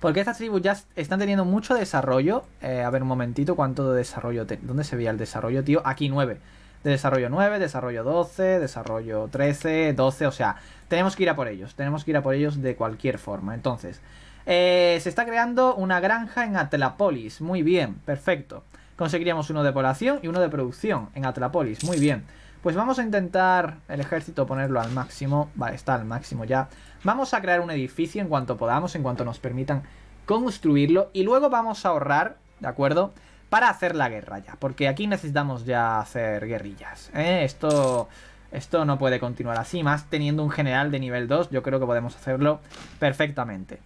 Porque estas tribus ya están teniendo mucho desarrollo. Eh, a ver un momentito, ¿cuánto de desarrollo? ¿Dónde se veía el desarrollo, tío? Aquí 9. De desarrollo 9, desarrollo 12, desarrollo 13, 12, o sea, tenemos que ir a por ellos, tenemos que ir a por ellos de cualquier forma. Entonces, eh, se está creando una granja en Atelapolis, muy bien, perfecto. Conseguiríamos uno de población y uno de producción en Atrapolis. Muy bien. Pues vamos a intentar el ejército ponerlo al máximo. Vale, está al máximo ya. Vamos a crear un edificio en cuanto podamos, en cuanto nos permitan construirlo. Y luego vamos a ahorrar, ¿de acuerdo? Para hacer la guerra ya. Porque aquí necesitamos ya hacer guerrillas. ¿eh? Esto... Esto no puede continuar así, más teniendo un general de nivel 2, yo creo que podemos hacerlo perfectamente.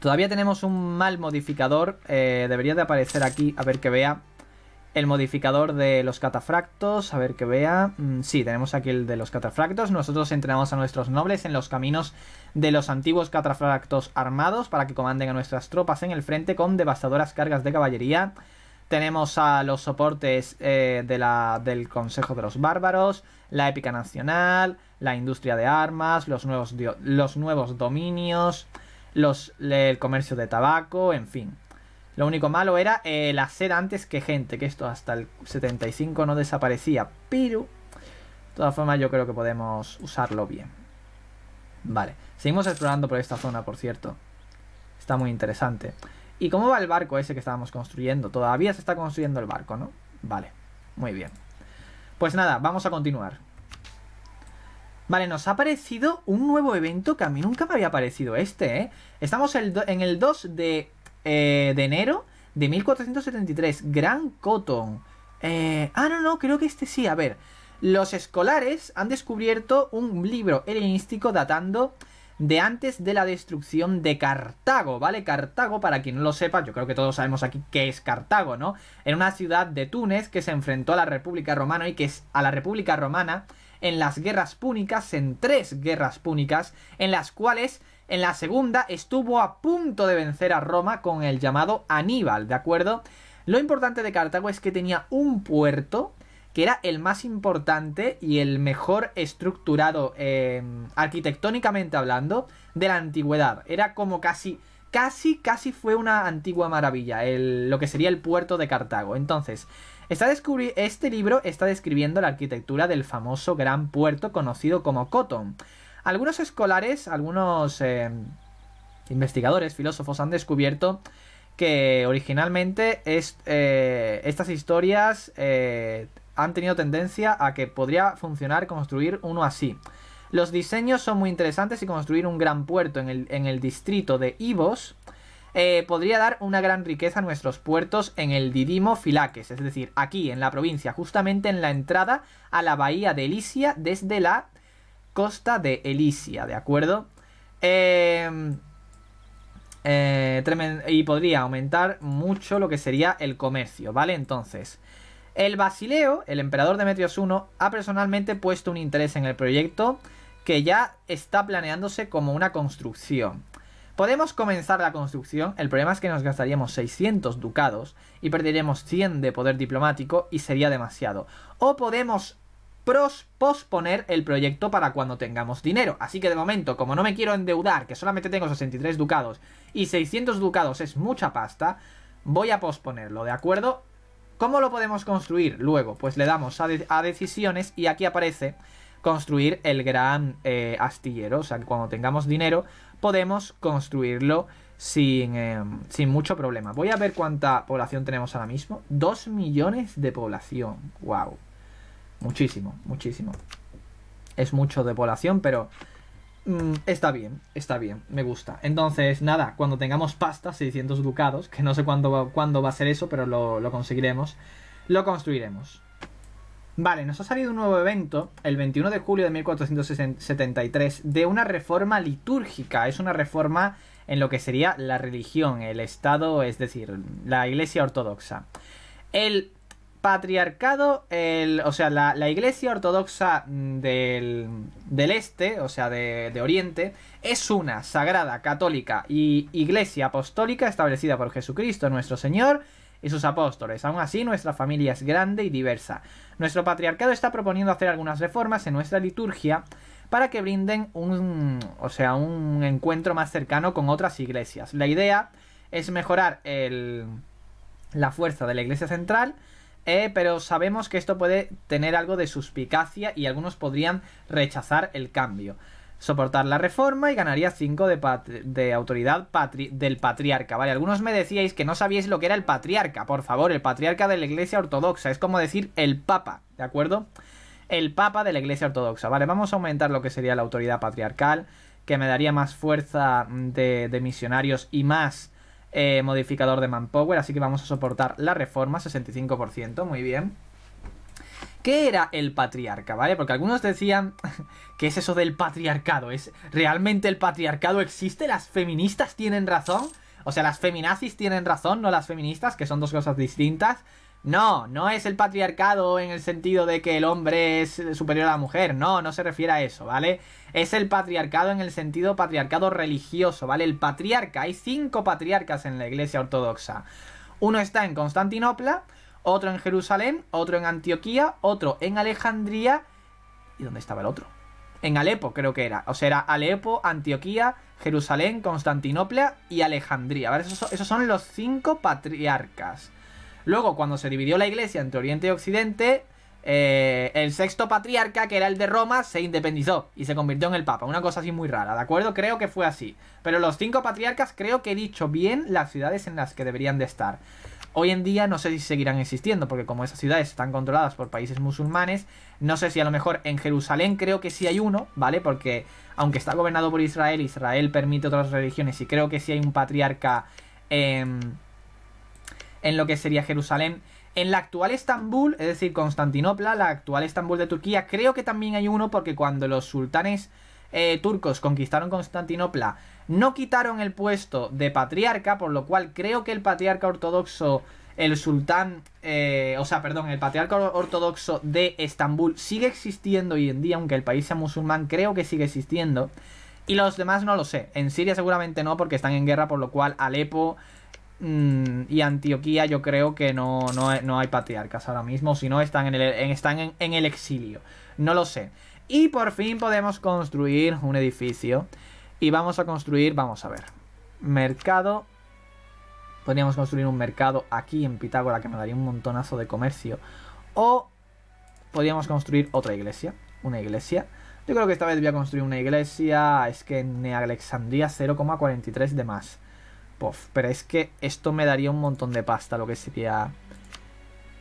Todavía tenemos un mal modificador. Eh, debería de aparecer aquí, a ver que vea. El modificador de los catafractos, a ver que vea. Mm, sí, tenemos aquí el de los catafractos. Nosotros entrenamos a nuestros nobles en los caminos de los antiguos catafractos armados para que comanden a nuestras tropas en el frente con devastadoras cargas de caballería. Tenemos a los soportes eh, del Consejo de los Bárbaros, la épica nacional, la industria de armas, los nuevos, los nuevos dominios, los, el comercio de tabaco, en fin. Lo único malo era el hacer antes que gente, que esto hasta el 75 no desaparecía, pero de todas formas yo creo que podemos usarlo bien. Vale, seguimos explorando por esta zona, por cierto. Está muy interesante. ¿Y cómo va el barco ese que estábamos construyendo? Todavía se está construyendo el barco, ¿no? Vale, muy bien. Pues nada, vamos a continuar. Vale, nos ha aparecido un nuevo evento que a mí nunca me había parecido este, ¿eh? Estamos en el 2 de, eh, de enero de 1473, Gran Cotón. Eh, ah, no, no, creo que este sí, a ver. Los escolares han descubierto un libro helenístico datando de antes de la destrucción de Cartago, ¿vale? Cartago, para quien no lo sepa, yo creo que todos sabemos aquí qué es Cartago, ¿no? En una ciudad de Túnez que se enfrentó a la República Romana y que es a la República Romana en las guerras púnicas, en tres guerras púnicas, en las cuales en la segunda estuvo a punto de vencer a Roma con el llamado Aníbal, ¿de acuerdo? Lo importante de Cartago es que tenía un puerto que era el más importante y el mejor estructurado em, arquitectónicamente hablando de la antigüedad. Era como casi, casi, casi fue una antigua maravilla, el, lo que sería el puerto de Cartago. Entonces, Está este libro está describiendo la arquitectura del famoso gran puerto conocido como Cotton. Algunos escolares, algunos em, investigadores, filósofos han descubierto que originalmente es, eh, estas historias eh, han tenido tendencia a que podría funcionar construir uno así. Los diseños son muy interesantes y construir un gran puerto en el, en el distrito de Ivos eh, podría dar una gran riqueza a nuestros puertos en el Didimo Filaques, es decir, aquí en la provincia, justamente en la entrada a la bahía de Elisia desde la costa de Elisia, ¿de acuerdo? Em, eh, y podría aumentar mucho lo que sería el comercio, ¿vale? Entonces, el Basileo, el emperador Demetrios I, ha personalmente puesto un interés en el proyecto que ya está planeándose como una construcción. Podemos comenzar la construcción, el problema es que nos gastaríamos 600 ducados y perderíamos 100 de poder diplomático y sería demasiado. O podemos posponer el proyecto para cuando tengamos dinero. Así que de momento, como no me quiero endeudar, que solamente tengo 63 ducados y 600 ducados es mucha pasta, voy a posponerlo, ¿de acuerdo? ¿Cómo lo podemos construir? Luego, pues le damos a, decisiones y aquí aparece construir el gran eh, astillero. O sea, que cuando tengamos dinero, podemos construirlo eh, sin, mucho problema. Voy a ver cuánta población tenemos ahora mismo. 2 millones de población. ¡Wow! Muchísimo, muchísimo. Es mucho de población, pero mm, está bien, está bien, me gusta. Entonces, nada, cuando tengamos pasta, 600 ducados, que no sé cuándo, cuándo va a ser eso, pero lo conseguiremos, lo construiremos. Vale, nos ha salido un nuevo evento el 21 de julio de 1473 de una reforma litúrgica. Es una reforma en lo que sería la religión, el Estado, es decir, la Iglesia Ortodoxa. El patriarcado, el, o sea, la, Iglesia Ortodoxa del, Este, o sea, de, de Oriente, es una sagrada, católica y Iglesia Apostólica establecida por Jesucristo nuestro Señor y sus apóstoles. Aún así, nuestra familia es grande y diversa. Nuestro patriarcado está proponiendo hacer algunas reformas en nuestra liturgia para que brinden un, o sea, un encuentro más cercano con otras iglesias. La idea es mejorar la fuerza de la iglesia central, eh, pero sabemos que esto puede tener algo de suspicacia y algunos podrían rechazar el cambio soportar la reforma y ganaría 5 de, autoridad del patriarca. Vale, algunos me decíais que no sabíais lo que era el patriarca. Por favor, el patriarca de la Iglesia Ortodoxa. Es como decir el papa, ¿de acuerdo? El papa de la Iglesia Ortodoxa. Vale, vamos a aumentar lo que sería la autoridad patriarcal, que me daría más fuerza de, misionarios y más eh, modificador de manpower. Así que vamos a soportar la reforma, 65%. Muy bien. ¿Qué era el patriarca, vale? Porque algunos decían que es eso del patriarcado. ¿Es realmente el patriarcado existe? ¿Las feministas tienen razón? O sea, las feminazis tienen razón, no las feministas, que son dos cosas distintas. No, no es el patriarcado en el sentido de que el hombre es superior a la mujer. No, no se refiere a eso, ¿vale? Es el patriarcado en el sentido patriarcado religioso, ¿vale? El patriarca. Hay cinco patriarcas en la iglesia ortodoxa. Uno está en Constantinopla, otro en Jerusalén, otro en Antioquía, otro en Alejandría. ¿Y dónde estaba el otro? En Alepo, creo que era. O sea, era Alepo, Antioquía, Jerusalén, Constantinopla y Alejandría. Esos, son, los cinco patriarcas. Luego, cuando se dividió la iglesia entre Oriente y Occidente, eh, el sexto patriarca, que era el de Roma, se independizó y se convirtió en el Papa. Una cosa así muy rara, ¿de acuerdo? Creo que fue así. Pero los cinco patriarcas creo que he dicho bien las ciudades en las que deberían de estar. Hoy en día no sé si seguirán existiendo, porque como esas ciudades están controladas por países musulmanes, no sé si a lo mejor en Jerusalén creo que sí hay uno, ¿vale? Porque aunque está gobernado por Israel, Israel permite otras religiones y creo que sí hay un patriarca en, em, en lo que sería Jerusalén. En la actual Estambul, es decir, Constantinopla, la actual Estambul de Turquía, creo que también hay uno porque cuando los sultanes eh, turcos conquistaron Constantinopla, no quitaron el puesto de patriarca, por lo cual creo que el patriarca ortodoxo, el sultán, eh, o sea, perdón, el patriarca ortodoxo de Estambul sigue existiendo hoy en día, aunque el país sea musulmán, creo que sigue existiendo. Y los demás no lo sé. En Siria seguramente no, porque están en guerra, por lo cual Alepo mm, y Antioquía yo creo que no, no, no, hay patriarcas ahora mismo, si no están, en están en el exilio. No lo sé. Y por fin podemos construir un edificio. Y vamos a construir, vamos a ver, mercado. Podríamos construir un mercado aquí en Pitágora que me daría un montonazo de comercio. O podríamos construir otra iglesia. Una iglesia. Yo creo que esta vez voy a construir una iglesia. Es que en Alexandría 0,43 de más. puf pero es que esto me daría un montón de pasta, lo que sería...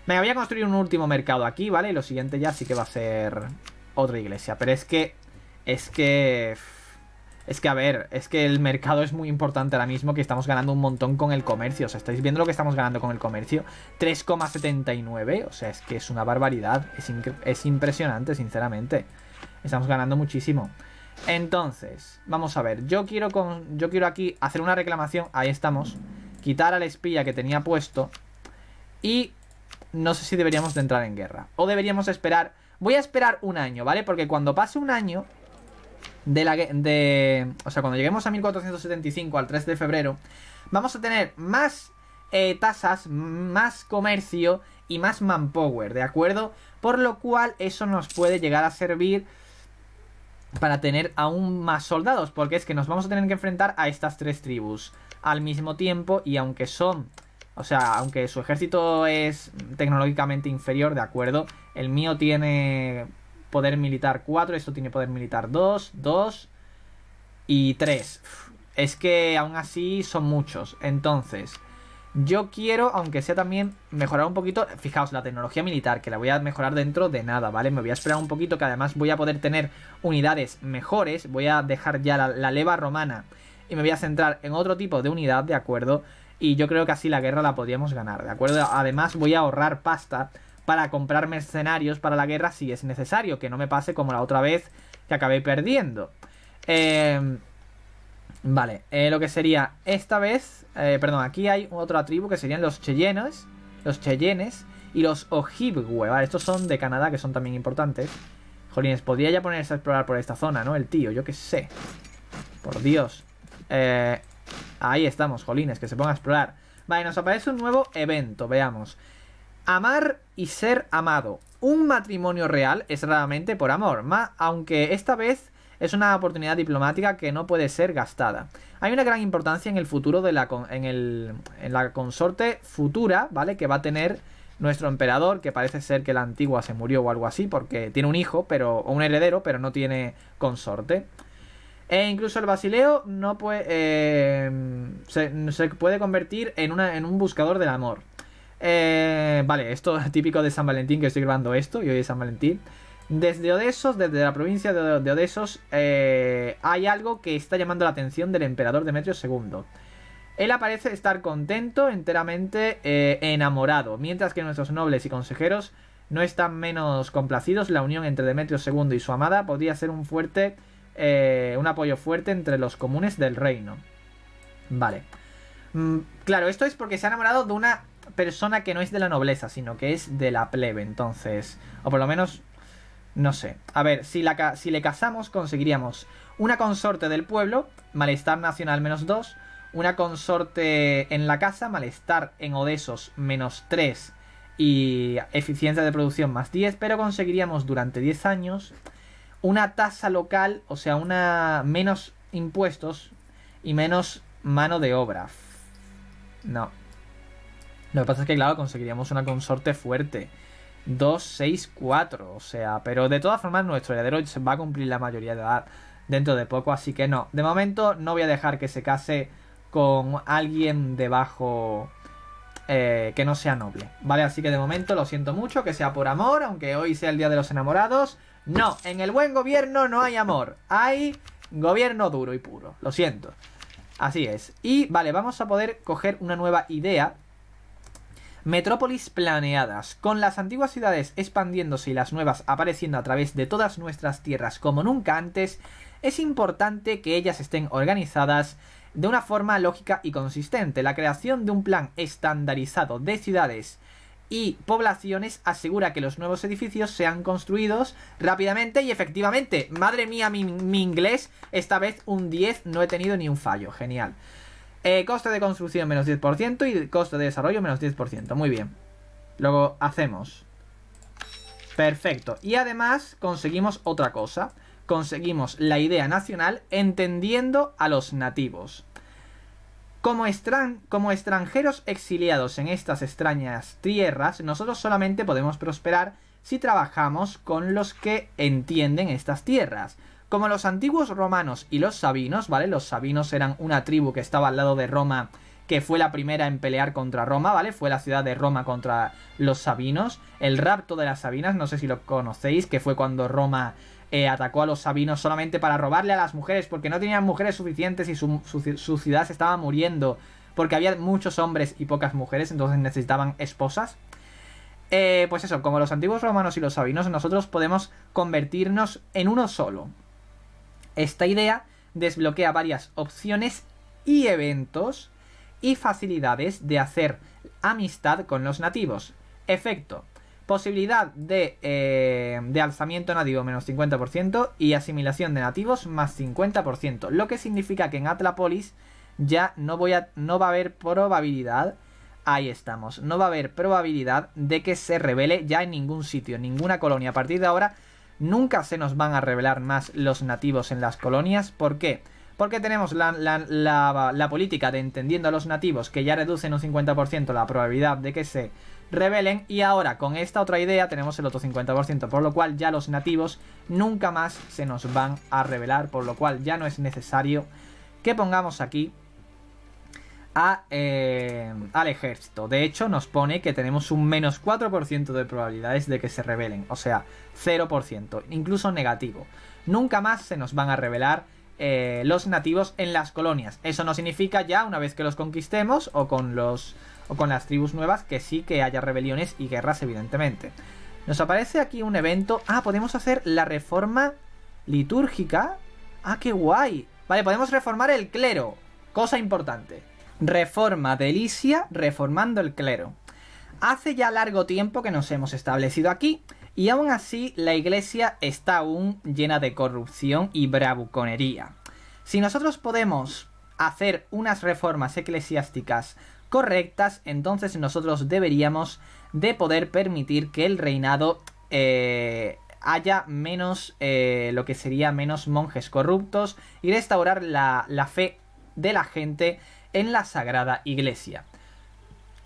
Me voy a construir un último mercado aquí, ¿vale? Y lo siguiente ya sí que va a ser otra iglesia. Pero es que. Es que. Es que, a ver, es que el mercado es muy importante ahora mismo, que estamos ganando un montón con el comercio. O sea, estáis viendo lo que estamos ganando con el comercio. 3,79. O sea, es que es una barbaridad. Es, impresionante, sinceramente. Estamos ganando muchísimo. Entonces, vamos a ver. Yo quiero, con, yo quiero aquí hacer una reclamación. Ahí estamos. Quitar al espía que tenía puesto. Y no sé si deberíamos de entrar en guerra. O deberíamos esperar Voy a esperar un año, ¿vale? Porque cuando pase un año de la... De, o sea, cuando lleguemos a 1475, al 3 de febrero, vamos a tener más eh, tasas, más comercio y más manpower, ¿de acuerdo? Por lo cual eso nos puede llegar a servir para tener aún más soldados, porque es que nos vamos a tener que enfrentar a estas tres tribus al mismo tiempo y aunque son o sea, aunque su ejército es tecnológicamente inferior, de acuerdo, el mío tiene poder militar 4, esto tiene poder militar 2, 2 y 3. Es que aún así son muchos. Entonces, yo quiero, aunque sea también mejorar un poquito, fijaos, la tecnología militar, que la voy a mejorar dentro de nada, ¿vale? Me voy a esperar un poquito, que además voy a poder tener unidades mejores, voy a dejar ya la, la leva romana y me voy a centrar en otro tipo de unidad, ¿de acuerdo? y yo creo que así la guerra la podríamos ganar, ¿de acuerdo? Además voy a ahorrar pasta para comprar mercenarios para la guerra si es necesario, que no me pase como la otra vez que acabé perdiendo. Eh, vale, eh, lo que sería esta vez, eh, perdón, aquí hay otra tribu que serían los Cheyennes, los cheyenes y los Ojibwe, ¿vale? Estos son de Canadá que son también importantes. Jolines, podría ya ponerse a explorar por esta zona, ¿no? El tío, yo qué sé. Por Dios. Eh, Ahí estamos, jolines, que se ponga a explorar. Vale, nos aparece un nuevo evento, veamos. Amar y ser amado. Un matrimonio real es raramente por amor, aunque esta vez es una oportunidad diplomática que no puede ser gastada. Hay una gran importancia en el futuro de la en, el, en la consorte futura, ¿vale? Que va a tener nuestro emperador, que parece ser que la antigua se murió o algo así, porque tiene un hijo, pero, o un heredero, pero no tiene consorte. E incluso el Basileo no puede, eh, se, puede convertir en, un buscador del amor. Eh, vale, esto es típico de San Valentín, que estoy grabando esto, y hoy es San Valentín. Desde Odesos, desde la provincia de, Odesos, eh, hay algo que está llamando la atención del emperador Demetrio II. Él aparece estar contento, enteramente enamorado, mientras que nuestros nobles y consejeros no están menos complacidos. La unión entre Demetrio II y su amada podría ser un fuerte eh, un apoyo fuerte entre los comunes del reino. Vale. Mm, claro, esto es porque se ha enamorado de una persona que no es de la nobleza, sino que es de la plebe, entonces. O por lo menos. No sé. A ver, si, la, si le casamos, conseguiríamos una consorte del pueblo, malestar nacional menos 2, una consorte en la casa, malestar en odesos menos 3 y eficiencia de producción más 10, pero conseguiríamos durante 10 años una tasa local, o sea, una menos impuestos y menos mano de obra. No. Lo que pasa es que, claro, conseguiríamos una consorte fuerte. 2, 6, 4. O sea, pero de todas formas nuestro heredero va a cumplir la mayoría de edad dentro de poco. Así que no. De momento no voy a dejar que se case con alguien debajo eh, que no sea noble. ¿Vale? Así que de momento lo siento mucho, que sea por amor, aunque hoy sea el Día de los Enamorados. No, en el buen gobierno no hay amor. Hay gobierno duro y puro. Lo siento. Así es. Y vale, vamos a poder coger una nueva idea. Metrópolis planeadas, con las antiguas ciudades expandiéndose y las nuevas apareciendo a través de todas nuestras tierras como nunca antes, es importante que ellas estén organizadas de una forma lógica y consistente. La creación de un plan estandarizado de ciudades y poblaciones asegura que los nuevos edificios sean construidos rápidamente y efectivamente. Madre mía, mi, inglés, esta vez un 10, no he tenido ni un fallo, genial. Eh, coste de construcción menos 10% y coste de desarrollo menos 10%, muy bien. Luego hacemos. Perfecto. Y además conseguimos otra cosa. Conseguimos la idea nacional entendiendo a los nativos. Como, extranjeros exiliados en estas extrañas tierras, nosotros solamente podemos prosperar si trabajamos con los que entienden estas tierras. Como los antiguos romanos y los sabinos, ¿vale? Los sabinos eran una tribu que estaba al lado de Roma, que fue la primera en pelear contra Roma, ¿vale? Fue la ciudad de Roma contra los sabinos. El rapto de las sabinas, no sé si lo conocéis, que fue cuando Roma eh, atacó a los sabinos solamente para robarle a las mujeres, porque no tenían mujeres suficientes y su, ciudad se estaba muriendo, porque había muchos hombres y pocas mujeres, entonces necesitaban esposas. Eh, pues eso, como los antiguos romanos y los sabinos, nosotros podemos convertirnos en uno solo. Esta idea desbloquea varias opciones y eventos y facilidades de hacer amistad con los nativos. Efecto, Posibilidad de, eh, de alzamiento nativo menos 50% y asimilación de nativos más 50%. Lo que significa que en Atlapolis ya no, voy a, no va a haber probabilidad ahí estamos. No va a haber probabilidad de que se revele ya en ningún sitio, ninguna colonia. A partir de ahora, nunca se nos van a revelar más los nativos en las colonias. ¿Por qué? Porque tenemos la política de entendiendo a los nativos, que ya reducen un 50% la probabilidad de que se rebelen y ahora con esta otra idea tenemos el otro 50%, por lo cual ya los nativos nunca más se nos van a rebelar, por lo cual ya no es necesario que pongamos aquí a, eh, al ejército. De hecho, nos pone que tenemos un menos 4% de probabilidades de que se rebelen, o sea, 0%, incluso negativo. Nunca más se nos van a revelar eh, los nativos en las colonias. Eso no significa ya, una vez que los conquistemos o con los o con las tribus nuevas, que sí que haya rebeliones y guerras, evidentemente. Nos aparece aquí un evento. Ah, podemos hacer la reforma litúrgica. Ah, qué guay. Vale, podemos reformar el clero. Cosa importante. Reforma delicia, reformando el clero. Hace ya largo tiempo que nos hemos establecido aquí y aún así la iglesia está aún llena de corrupción y bravuconería. Si nosotros podemos hacer unas reformas eclesiásticas correctas, entonces nosotros deberíamos de poder permitir que el reinado eh, haya menos, eh, lo que sería menos monjes corruptos y restaurar la, la fe de la gente en la sagrada iglesia.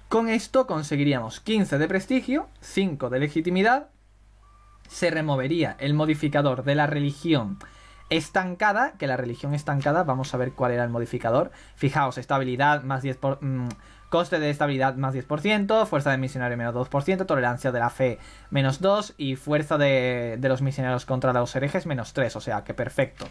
Con esto conseguiríamos 15 de prestigio, 5 de legitimidad, se removería el modificador de la religión estancada, que la religión estancada, vamos a ver cuál era el modificador. Fijaos, estabilidad más 10%, por, mm, coste de estabilidad más 10%, fuerza de misionario menos 2%, tolerancia de la fe menos 2% y fuerza de, de los misioneros contra los herejes menos 3%, o sea que perfecto.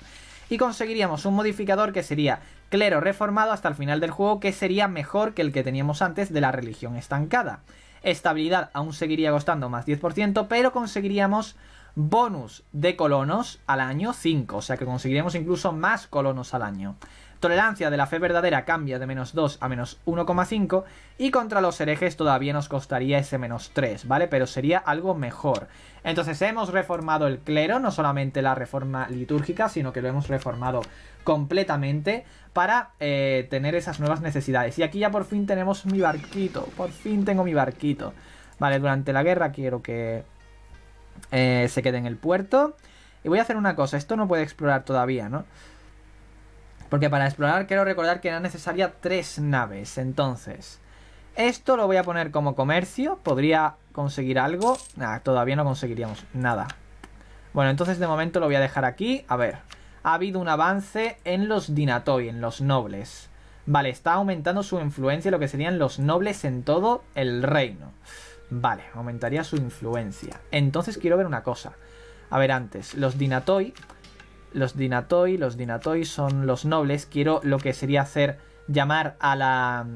Y conseguiríamos un modificador que sería clero reformado hasta el final del juego, que sería mejor que el que teníamos antes de la religión estancada. Estabilidad aún seguiría costando más 10%, pero conseguiríamos bonus de colonos al año 5, o sea que conseguiremos incluso más colonos al año. Tolerancia de la fe verdadera cambia de menos 2 a menos 1,5 y contra los herejes todavía nos costaría ese menos 3, ¿vale? Pero sería algo mejor. Entonces hemos reformado el clero, no solamente la reforma litúrgica, sino que lo hemos reformado completamente para eh, tener esas nuevas necesidades. Y aquí ya por fin tenemos mi barquito, por fin tengo mi barquito. Vale, durante la guerra quiero que eh, se quede en el puerto. Y voy a hacer una cosa, esto no puede explorar todavía, ¿no? Porque para explorar quiero recordar que era necesaria tres naves, entonces... Esto lo voy a poner como comercio, podría conseguir algo. nada todavía no conseguiríamos nada. Bueno, entonces de momento lo voy a dejar aquí. A ver, ha habido un avance en los Dinatoi, en los nobles. Vale, está aumentando su influencia, lo que serían los nobles en todo el reino. Vale, aumentaría su influencia. Entonces quiero ver una cosa. A ver, antes, los Dinatoi. Los Dinatoi, los Dinatoi son los nobles. Quiero lo que sería hacer. Llamar a la.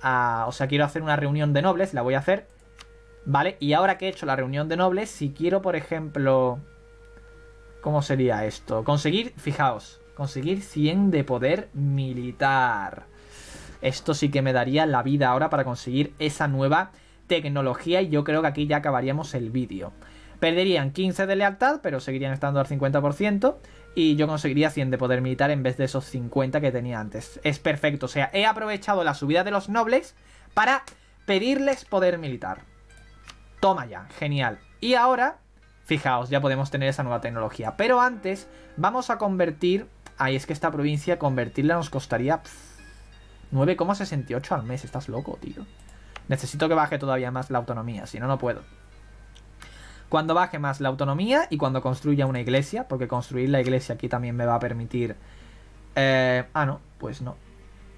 A, o sea, quiero hacer una reunión de nobles, la voy a hacer. Vale, y ahora que he hecho la reunión de nobles, si quiero, por ejemplo. ¿Cómo sería esto? Conseguir, fijaos, conseguir 100 de poder militar. Esto sí que me daría la vida ahora para conseguir esa nueva tecnología y yo creo que aquí ya acabaríamos el vídeo. Perderían 15 de lealtad, pero seguirían estando al 50% y yo conseguiría 100 de poder militar en vez de esos 50 que tenía antes. Es perfecto, o sea, he aprovechado la subida de los nobles para pedirles poder militar. Toma ya, genial. Y ahora, fijaos, ya podemos tener esa nueva tecnología. Pero antes, vamos a convertir... Ahí es que esta provincia, convertirla nos costaría... 9,68 al mes, estás loco, tío. Necesito que baje todavía más la autonomía, si no, no puedo. Cuando baje más la autonomía y cuando construya una iglesia, porque construir la iglesia aquí también me va a permitir... Eh, ah, no, pues no.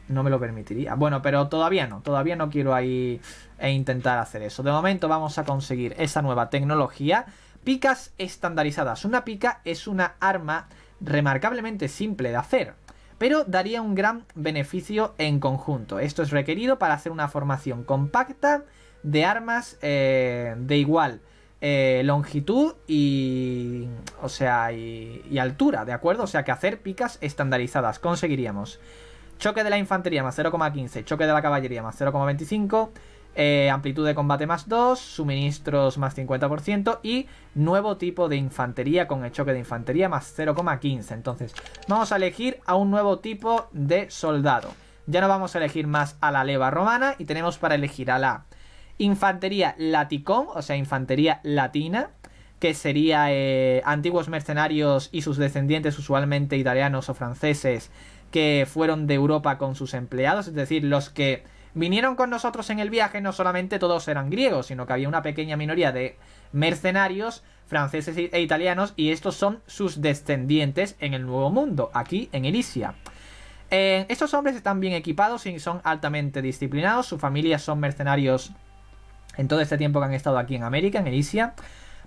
No me lo permitiría. Bueno, pero todavía no, todavía no quiero ahí e intentar hacer eso. De momento vamos a conseguir esa nueva tecnología. Picas estandarizadas. Una pica es una arma remarcablemente simple de hacer pero daría un gran beneficio en conjunto. Esto es requerido para hacer una formación compacta de armas eh, de igual eh, longitud y, o sea, y altura, ¿de acuerdo? O sea que hacer picas estandarizadas conseguiríamos choque de la infantería más 0,15, choque de la caballería más 0,25 eh, amplitud de combate más 2, suministros más 50% y nuevo tipo de infantería con el choque de infantería más 0,15. Entonces, vamos a elegir a un nuevo tipo de soldado. Ya no vamos a elegir más a la leva romana y tenemos para elegir a la infantería laticón, o sea, infantería latina, que sería eh, antiguos mercenarios y sus descendientes, usualmente italianos o franceses, que fueron de Europa con sus empleados, es decir, los que vinieron con nosotros en el viaje, no solamente todos eran griegos, sino que había una pequeña minoría de mercenarios franceses e italianos, y estos son sus descendientes en el Nuevo Mundo, aquí en Elicia eh, estos hombres están bien equipados y son altamente disciplinados, Su familia son mercenarios en todo este tiempo que han estado aquí en América, en Elysia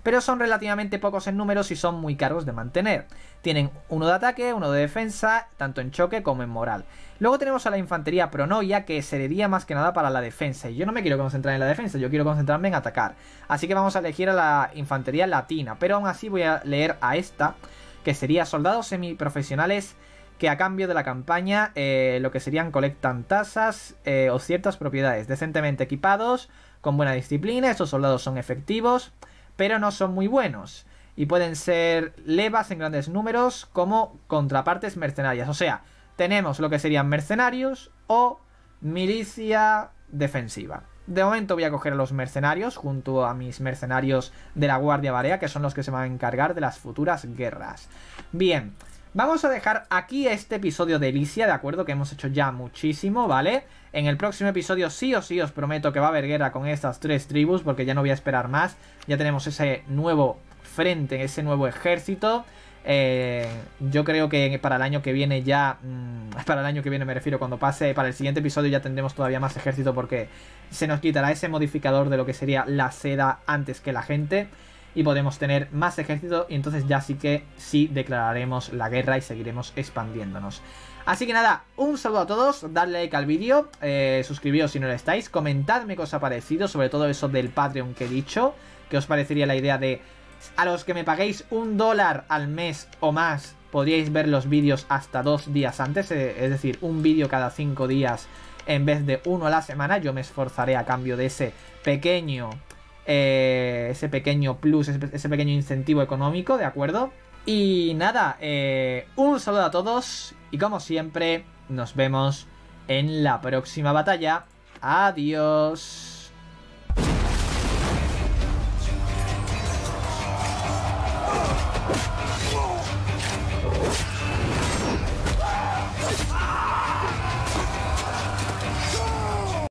pero son relativamente pocos en números y son muy caros de mantener. Tienen uno de ataque, uno de defensa, tanto en choque como en moral. Luego tenemos a la infantería pronoia, que sería más que nada para la defensa. Y yo no me quiero concentrar en la defensa, yo quiero concentrarme en atacar. Así que vamos a elegir a la infantería latina, pero aún así voy a leer a esta, que sería soldados semiprofesionales que a cambio de la campaña eh, lo que serían colectan tasas eh, o ciertas propiedades decentemente equipados, con buena disciplina, estos soldados son efectivos, pero no son muy buenos. Y pueden ser levas en grandes números como contrapartes mercenarias. O sea, tenemos lo que serían mercenarios o milicia defensiva. De momento voy a coger a los mercenarios junto a mis mercenarios de la Guardia Barea, que son los que se van a encargar de las futuras guerras. Bien, Vamos a dejar aquí este episodio de Elysia, ¿de acuerdo? Que hemos hecho ya muchísimo, ¿vale? En el próximo episodio sí o sí os prometo que va a haber guerra con estas tres tribus, porque ya no voy a esperar más. Ya tenemos ese nuevo frente, ese nuevo ejército. Eh, yo creo que para el año que viene ya... Mm, para el año que viene me refiero, cuando pase para el siguiente episodio ya tendremos todavía más ejército porque se nos quitará ese modificador de lo que sería la seda antes que la gente y podemos tener más ejército y entonces ya sí que sí declararemos la guerra y seguiremos expandiéndonos. Así que nada, un saludo a todos, dadle like al vídeo, eh, suscribíos si no lo estáis, comentadme cosas os ha parecido, sobre todo eso del Patreon que he dicho, que os parecería la idea de a los que me paguéis un dólar al mes o más, podríais ver los vídeos hasta dos días antes, eh, es decir, un vídeo cada cinco días en vez de uno a la semana, yo me esforzaré a cambio de ese pequeño eh, ese pequeño plus, ese, pequeño incentivo económico, ¿de acuerdo? Y nada, eh, un saludo a todos y como siempre, nos vemos en la próxima batalla. Adiós.